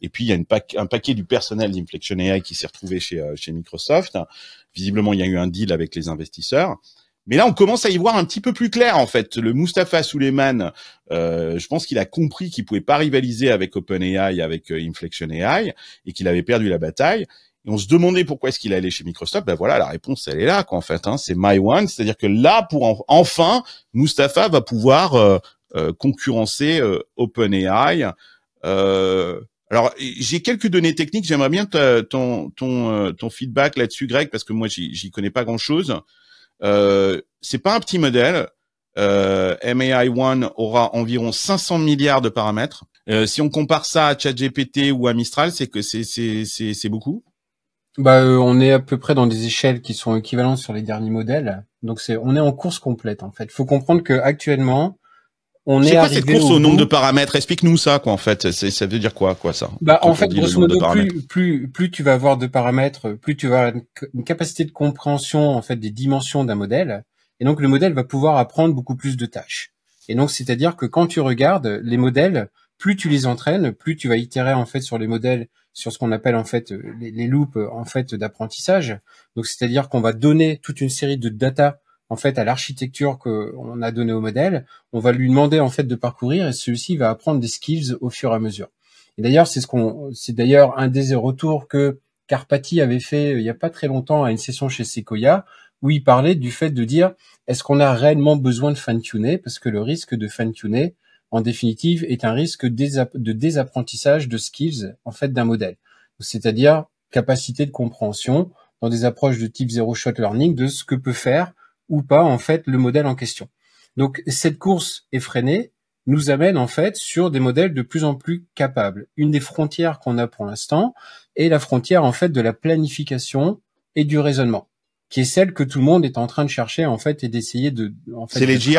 Et puis, il y a un paquet du personnel d'Inflection AI qui s'est retrouvé chez, euh, chez Microsoft. Visiblement, il y a eu un deal avec les investisseurs. Mais là, on commence à y voir un petit peu plus clair, en fait. Le Mustafa Suleiman, euh, je pense qu'il a compris qu'il pouvait pas rivaliser avec OpenAI, avec Inflection AI, et qu'il avait perdu la bataille on se demandait pourquoi est-ce qu'il allait chez Microsoft. Ben voilà, la réponse, elle est là, quoi, en fait. Hein. c'est My One, c'est-à-dire que là, pour enfin, Mustafa va pouvoir euh, euh, concurrencer euh, OpenAI. alors, j'ai quelques données techniques. J'aimerais bien ton ton ton feedback là-dessus, Greg, parce que moi, j'y connais pas grand-chose. c'est pas un petit modèle. Euh, MAI One aura environ 500 milliards de paramètres. si on compare ça à ChatGPT ou à Mistral, c'est que c'est beaucoup. Bah, euh, on est à peu près dans des échelles qui sont équivalentes sur les derniers modèles. Donc c'est, on est en course complète en fait. Faut comprendre que actuellement, on est, C'est quoi cette course au, nombre de paramètres Explique-nous ça quoi en fait. ça veut dire quoi quoi ça Bah en fait, grosso modo, plus, plus, plus tu vas avoir de paramètres, plus tu vas avoir une, une capacité de compréhension en fait des dimensions d'un modèle. Et donc le modèle va pouvoir apprendre beaucoup plus de tâches. Et donc c'est-à-dire que quand tu regardes les modèles, plus tu les entraînes, plus tu vas itérer en fait sur les modèles sur ce qu'on appelle en fait euh, les, les loops euh, en fait d'apprentissage. Donc c'est-à-dire qu'on va donner toute une série de data en fait à l'architecture qu'on a donnée au modèle, on va lui demander en fait de parcourir et celui-ci va apprendre des skills au fur et à mesure. Et d'ailleurs, c'est ce qu'on c'est d'ailleurs un des retours que Carpati avait fait euh, il n'y a pas très longtemps à une session chez Sequoia où il parlait du fait de dire est-ce qu'on a réellement besoin de fine-tuner parce que le risque de fine-tuner en définitive, est un risque de désapprentissage de skills en fait d'un modèle, c'est-à-dire capacité de compréhension dans des approches de type zero shot learning de ce que peut faire ou pas en fait le modèle en question. Donc cette course effrénée nous amène en fait sur des modèles de plus en plus capables. Une des frontières qu'on a pour l'instant est la frontière en fait de la planification et du raisonnement, qui est celle que tout le monde est en train de chercher en fait et d'essayer de. c'est les GI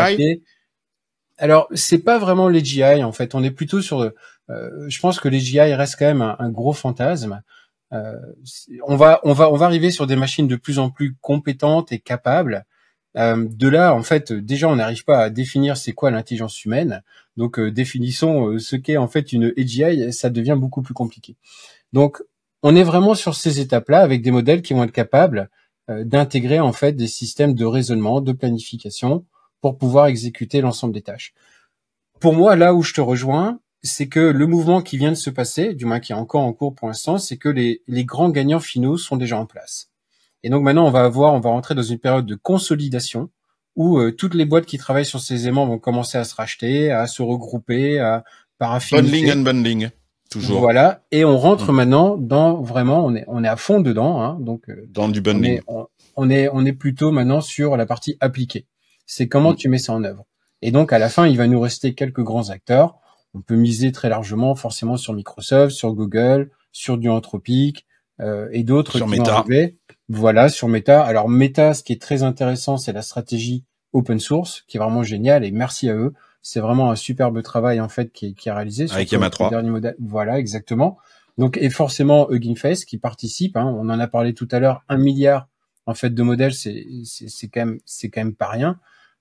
alors c'est pas vraiment les en fait. On est plutôt sur. Euh, je pense que les reste quand même un, gros fantasme. Euh, on va on va on va arriver sur des machines de plus en plus compétentes et capables. Euh, de là, en fait, déjà, on n'arrive pas à définir c'est quoi l'intelligence humaine. Donc, définissons ce qu'est en fait une AGI, ça devient beaucoup plus compliqué. Donc, on est vraiment sur ces étapes-là avec des modèles qui vont être capables d'intégrer en fait des systèmes de raisonnement, de planification, pour pouvoir exécuter l'ensemble des tâches. Pour moi, là où je te rejoins, c'est que le mouvement qui vient de se passer, du moins qui est encore en cours pour l'instant, c'est que les, grands gagnants finaux sont déjà en place. Et donc maintenant, on va avoir, on va rentrer dans une période de consolidation où euh, toutes les boîtes qui travaillent sur ces aimants vont commencer à se racheter, à se regrouper, à par Bundling and bundling, toujours. Voilà. Et on rentre hum. maintenant dans vraiment, on est on est à fond dedans, hein, donc euh, dans du bundling. on est on est plutôt maintenant sur la partie appliquée c'est comment mm. tu mets ça en œuvre. Et donc, à la fin, il va nous rester quelques grands acteurs. On peut miser très largement, forcément, sur Microsoft, sur Google, sur du anthropique euh, et d'autres Sur Meta. Voilà, sur Meta. Alors, Meta, ce qui est très intéressant, c'est la stratégie open source, qui est vraiment géniale, et merci à eux. C'est vraiment un superbe travail, en fait, qui est, qui est réalisé. Avec yama modèle. Voilà, exactement. Donc, et forcément, Hugging Face qui participe. Hein. on en a parlé tout à l'heure, un milliard en fait de modèles, c'est quand même c'est quand même pas rien.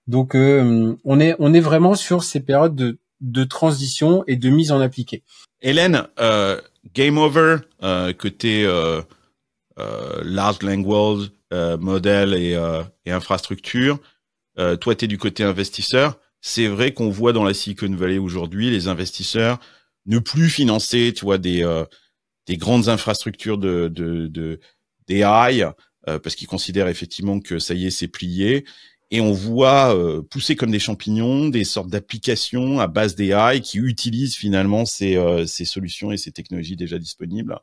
Donc euh, on est on est vraiment sur ces périodes de, de transition et de mise en appliqué. Hélène, euh, Game Over euh, côté euh, euh, large language modèle et, et infrastructure. toi, tu es du côté investisseur. C'est vrai qu'on voit dans la Silicon Valley aujourd'hui les investisseurs ne plus financer, tu vois, des des grandes infrastructures de de, de parce qu'ils considèrent effectivement que ça y est, c'est plié et on voit euh, pousser comme des champignons des sortes d'applications à base d'AI qui utilisent finalement ces, euh, ces, solutions et ces technologies déjà disponibles.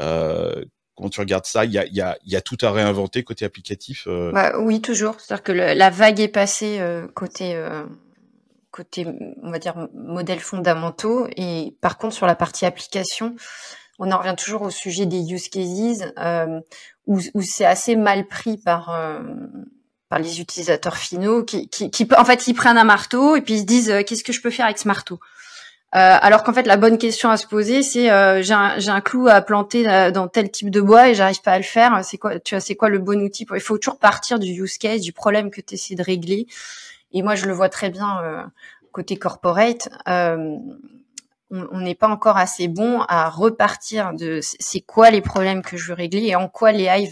Euh, quand tu regardes ça, il y a, y, a, y a, tout à réinventer côté applicatif euh. bah, Oui, toujours. C'est-à-dire que la vague est passée côté, côté, on va dire, modèles fondamentaux. Et par contre, sur la partie application, on en revient toujours au sujet des use cases où, où c'est assez mal pris par par les utilisateurs finaux qui, qui, qui, en fait ils prennent un marteau et puis ils se disent euh, qu'est-ce que je peux faire avec ce marteau euh, alors qu'en fait la bonne question à se poser c'est euh, j'ai un, clou à planter euh, dans tel type de bois et j'arrive pas à le faire c'est quoi tu vois c'est quoi le bon outil il faut toujours partir du use case du problème que tu essaies de régler et moi je le vois très bien euh, côté corporate on n'est pas encore assez bon à repartir de c'est quoi les problèmes que je veux régler et en quoi l'AI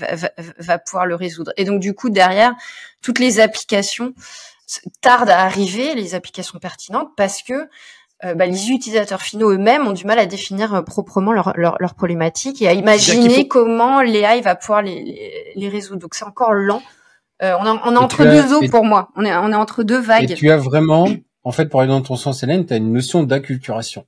va, pouvoir le résoudre. Et donc du coup derrière, toutes les applications tardent à arriver, les applications pertinentes, parce que euh, bah, les utilisateurs finaux eux-mêmes ont du mal à définir euh, proprement leurs leur, problématique et à imaginer comment l'AI va pouvoir les, les, résoudre. Donc c'est encore lent. Euh, on est, entre deux eaux pour moi. On est, on est entre deux vagues. Et tu as vraiment, en fait, pour aller dans ton sens, Hélène, tu as une notion d'acculturation.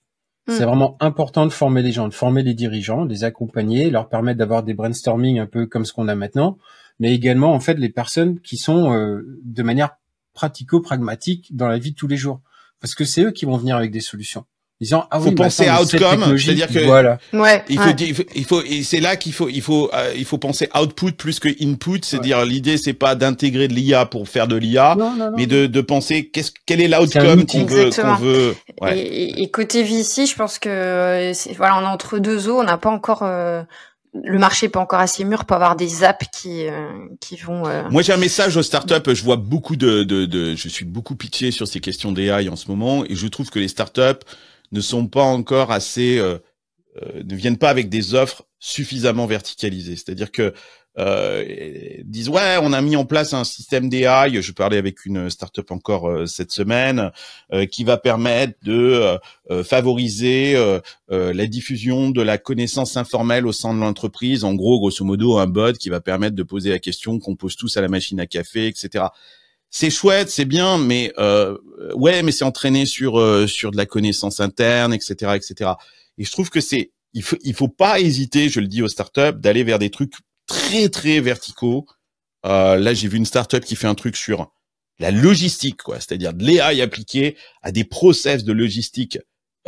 C'est mm. vraiment important de former les gens, de former les dirigeants, les accompagner, leur permettre d'avoir des brainstorming un peu comme ce qu'on a maintenant, mais également en fait les personnes qui sont euh, de manière pratico-pragmatique dans la vie de tous les jours, parce que c'est eux qui vont venir avec des solutions. Il ah faut penser à outcome, c'est-à-dire que voilà. ouais, il, faut, il faut c'est là qu'il faut il faut euh, il faut penser output plus que input, c'est-à-dire l'idée c'est pas d'intégrer de l'IA pour faire de l'IA, mais de, de penser qu'est-ce quel est l'outcome qu'on veut veut. Et, et, côté ici, je pense que euh, voilà on est entre deux eaux, on n'a pas encore euh, le marché n'est pas encore assez mûr pour avoir des apps qui qui vont. Moi, j'ai un message aux startups. Je vois beaucoup de, de, je suis beaucoup pitié sur ces questions d'AI en ce moment, et je trouve que les startups ne sont pas encore assez, euh, euh, ne viennent pas avec des offres suffisamment verticalisées. C'est-à-dire que euh, disent ouais, on a mis en place un système d'AI. Je parlais avec une startup encore cette semaine qui va permettre de favoriser la diffusion de la connaissance informelle au sein de l'entreprise. En gros, grosso modo, un bot qui va permettre de poser la question qu'on pose tous à la machine à café, etc c'est chouette, c'est bien, mais euh, ouais, mais c'est entraîné sur euh, sur de la connaissance interne, etc., etc. Et je trouve que c'est il faut pas hésiter, je le dis aux startups, d'aller vers des trucs très très verticaux. Euh, là, j'ai vu une startup qui fait un truc sur la logistique, quoi, c'est-à-dire de l'AI appliqué à des process de logistique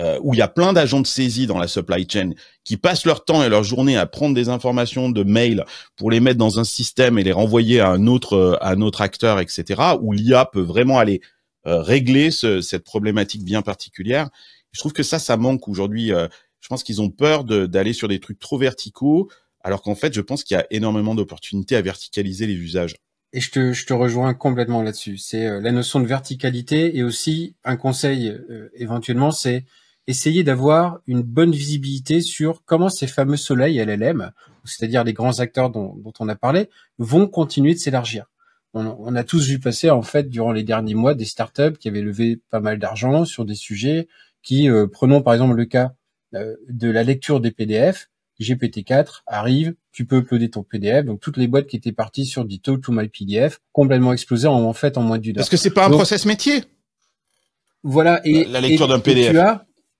euh, où il y a plein d'agents de saisie dans la supply chain qui passent leur temps et leur journée à prendre des informations de mail pour les mettre dans un système et les renvoyer à un autre, euh, à un autre acteur, etc., où l'IA peut vraiment aller euh, régler ce, cette problématique bien particulière. Je trouve que ça, ça manque aujourd'hui. je pense qu'ils ont peur d'aller sur des trucs trop verticaux, alors qu'en fait, je pense qu'il y a énormément d'opportunités à verticaliser les usages. Et je te, je te rejoins complètement là-dessus. C'est la notion de verticalité et aussi un conseil éventuellement, c'est essayer d'avoir une bonne visibilité sur comment ces fameux soleils LLM, c'est-à-dire les grands acteurs dont, on a parlé, vont continuer de s'élargir. On, on, a tous vu passer, en fait, durant les derniers mois, des startups qui avaient levé pas mal d'argent sur des sujets qui, euh, prenons par exemple le cas euh, de la lecture des PDF, GPT-4 arrive, tu peux uploader ton PDF. Donc toutes les boîtes qui étaient parties sur Ditto, to my PDF complètement explosées en, fait en moins d'une heure. Parce que c'est pas un process métier. Voilà et la lecture d'un PDF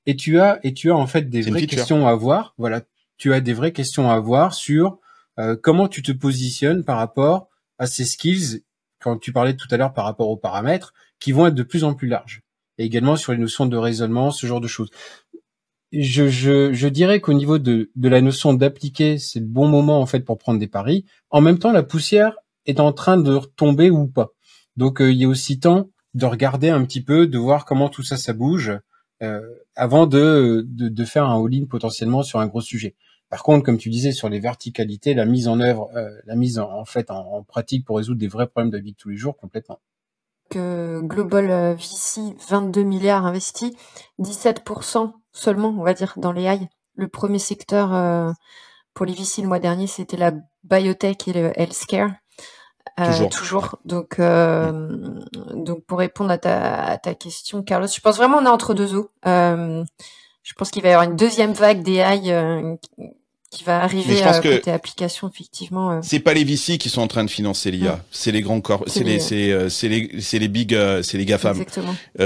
et tu as et tu as en fait des vraies questions à avoir. Voilà, tu as des vraies questions à voir sur euh, comment tu te positionnes par rapport à ces skills quand tu parlais tout à l'heure par rapport aux paramètres qui vont être de plus en plus larges et également sur les notions de raisonnement, ce genre de choses. Je, dirais qu'au niveau de, la notion d'appliquer, c'est le bon moment en fait pour prendre des paris. En même temps, la poussière est en train de retomber ou pas. Donc euh, il y a aussi temps de regarder un petit peu, de voir comment tout ça ça bouge. Euh, avant de, de, de faire un all-in potentiellement sur un gros sujet. Par contre, comme tu disais, sur les verticalités, la mise en œuvre, euh, la mise en, fait en, pratique pour résoudre des vrais problèmes de vie de tous les jours complètement. Que Global euh, VC, 22 milliards investis, 17% seulement, on va dire, dans les high. Le premier secteur euh, pour les VC le mois dernier, c'était la biotech et le healthcare. Euh, toujours. Donc, euh, donc pour répondre à ta, question, Carlos, je pense vraiment on est entre deux eaux. Euh, je pense qu'il va y avoir une deuxième vague des qui va arriver à côté application, effectivement. C'est pas les VC qui sont en train de financer l'IA, c'est les grands corps, c'est les, c'est les, c'est les big, c'est les gafam.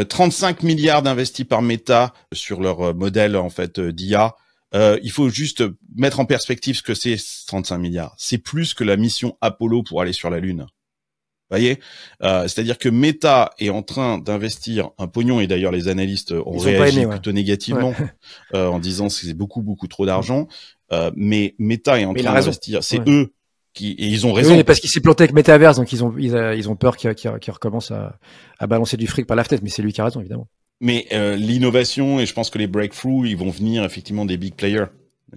35 milliards d'investis par Meta sur leur modèle en fait d'IA. Euh, il faut juste mettre en perspective ce que c'est 35 milliards. C'est plus que la mission Apollo pour aller sur la Lune. voyez euh, C'est-à-dire que Meta est en train d'investir un pognon, et d'ailleurs les analystes ont réagi plutôt négativement <laughs> euh, en disant que c'est beaucoup, beaucoup trop d'argent. mais Meta est en train d'investir. C'est eux qui, et ils ont raison. Oui, parce qu'ils s'est planté avec Metaverse, donc ils ont, ils, ont peur qu'ils recommencent recommence à, à, balancer du fric par la fenêtre, mais c'est lui qui a raison, évidemment. Mais euh, l'innovation, et je pense que les breakthroughs, ils vont venir effectivement des big players.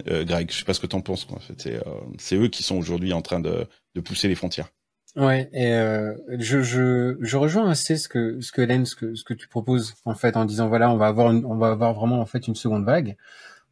Euh, Greg, je sais pas ce que tu en penses. Euh, c'est, eux qui sont aujourd'hui en train de, de pousser les frontières. Ouais, et je, je, je rejoins assez ce que ce que Hélène, ce que ce que tu proposes en fait en disant voilà on va avoir on va avoir vraiment en fait une seconde vague.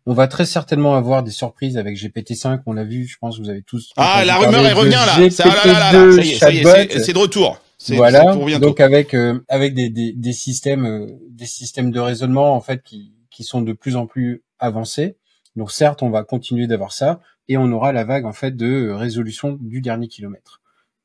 On va très certainement avoir des surprises avec GPT-5. On l'a vu, je pense que vous avez tous. Ah la rumeur elle revient là. c'est de retour voilà. donc avec euh, avec des, des, systèmes euh, des systèmes de raisonnement en fait qui, qui sont de plus en plus avancés. Donc certes, on va continuer d'avoir ça et on aura la vague en fait de euh, résolution du dernier kilomètre.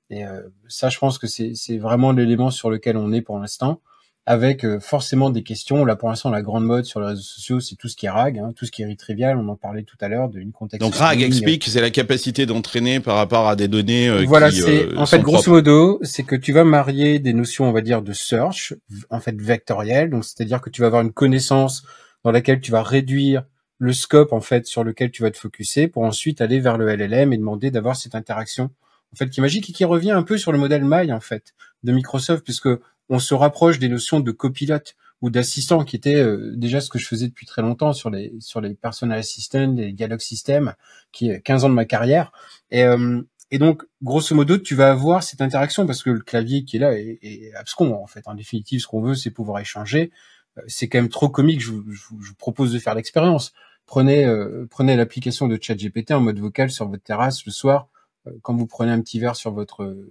Et ça, je pense que c'est vraiment l'élément sur lequel on est pour l'instant avec euh, forcément des questions. Là, pour l'instant, la grande mode sur les réseaux sociaux, c'est tout ce qui est RAG, hein, tout ce qui est trivial. On en parlait tout à l'heure de une contexte. Donc RAG explique, c'est la capacité d'entraîner par rapport à des données. Euh, voilà, c'est euh, en fait grosso modo, c'est que tu vas marier des notions, on va dire, de search, en fait vectoriel. Donc c'est-à-dire que tu vas avoir une connaissance dans laquelle tu vas réduire le scope en fait sur lequel tu vas te focuser pour ensuite aller vers le LLM et demander d'avoir cette interaction en fait qui est magique et qui revient un peu sur le modèle Maille en fait de Microsoft puisque on se rapproche des notions de copilote ou d'assistant qui était euh, déjà ce que je faisais depuis très longtemps sur les sur les personal assistant les dialogue systems, qui est 15 ans de ma carrière. Et, euh, et donc, grosso modo, tu vas avoir cette interaction parce que le clavier qui est là est, est en fait. En définitive, ce qu'on veut, c'est pouvoir échanger. Euh, c'est quand même trop comique. Je vous, propose de faire l'expérience. Prenez prenez l'application de ChatGPT en mode vocal sur votre terrasse le soir quand vous prenez un petit verre sur votre euh,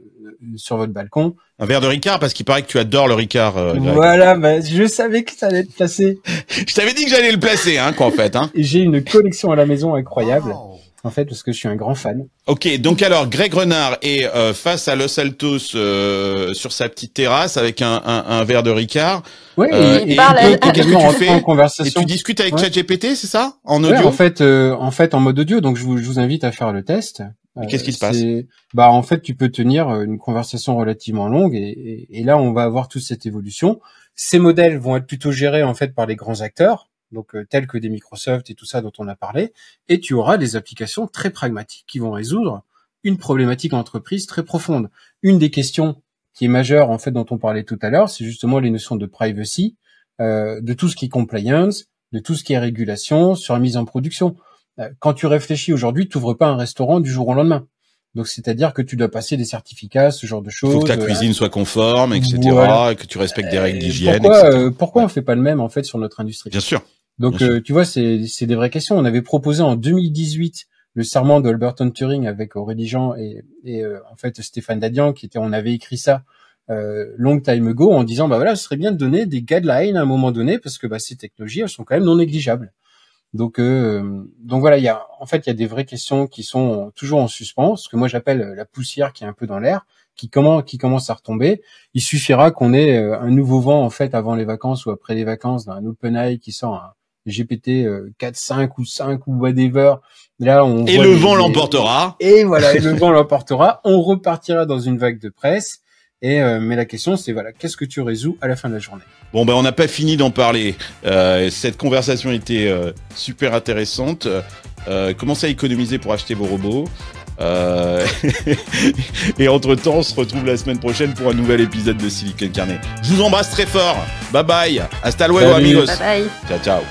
sur votre balcon. Un verre de Ricard parce qu'il paraît que tu adores le Ricard. Euh, voilà, bah, je savais que ça allait être placé. <laughs> je t'avais dit que j'allais le placer, hein, quoi, en fait. Hein. J'ai une collection à la maison incroyable. Oh. En fait, parce que je suis un grand fan. Ok, donc alors Greg Renard est euh, face à Los Altos sur sa petite terrasse avec un, un, un verre de Ricard. Oui, il parle et, ce également en, fais, conversation. Et tu discutes avec ChatGPT, c'est ça En audio. en fait, en fait, en mode audio. Donc je vous, je vous invite à faire le test. Qu'est-ce qui se euh, passe Bah en fait, tu peux tenir euh, une conversation relativement longue et, et, là, on va avoir toute cette évolution. Ces modèles vont être plutôt gérés en fait par les grands acteurs, donc euh, tels que des Microsoft et tout ça dont on a parlé, et tu auras des applications très pragmatiques qui vont résoudre une problématique entreprise très profonde. Une des questions qui est majeure en fait dont on parlait tout à l'heure, c'est justement les notions de privacy, euh, de tout ce qui est compliance, de tout ce qui est régulation, sur la mise en production. Euh, quand tu réfléchis aujourd'hui, tu n'ouvres pas un restaurant du jour au lendemain. Donc, c'est-à-dire que tu dois passer des certificats, ce genre de choses. faut que ta euh, cuisine soit conforme, etc., et que tu respectes des règles euh, d'hygiène. Pourquoi, etc. pourquoi on fait pas le même en fait sur notre industrie Bien sûr. Donc, tu vois, c'est, des vraies questions. On avait proposé en 2018 le serment de Turing avec Aurélie Jean et, en fait Stéphane Dadian, qui était, on avait écrit ça long time ago en disant, bah voilà, ce serait bien de donner des guidelines à un moment donné parce que bah, ces technologies, elles sont quand même non négligeables. Donc, euh, donc voilà, il y a, en fait, il y a des vraies questions qui sont toujours en suspens, ce que moi j'appelle euh, la poussière qui est un peu dans l'air, qui, qui commence à retomber. Il suffira qu'on ait euh, un nouveau vent en fait avant les vacances ou après les vacances d'un OpenAI qui sort un GPT 4, 5 ou 5 ou whatever. Là, et le vent l'emportera. Et voilà, le vent l'emportera. On repartira dans une vague de presse euh, mais la question, c'est voilà, qu'est-ce que tu résous à la fin de la journée Bon, ben on n'a pas fini d'en parler. Euh, cette conversation était euh, super intéressante. commencez à économiser pour acheter vos robots. <laughs> et entre-temps, on se retrouve la semaine prochaine pour un nouvel épisode de Silicon Carnet. Je vous embrasse très fort. Bye bye. Hasta luego, amigos. Ciao, ciao.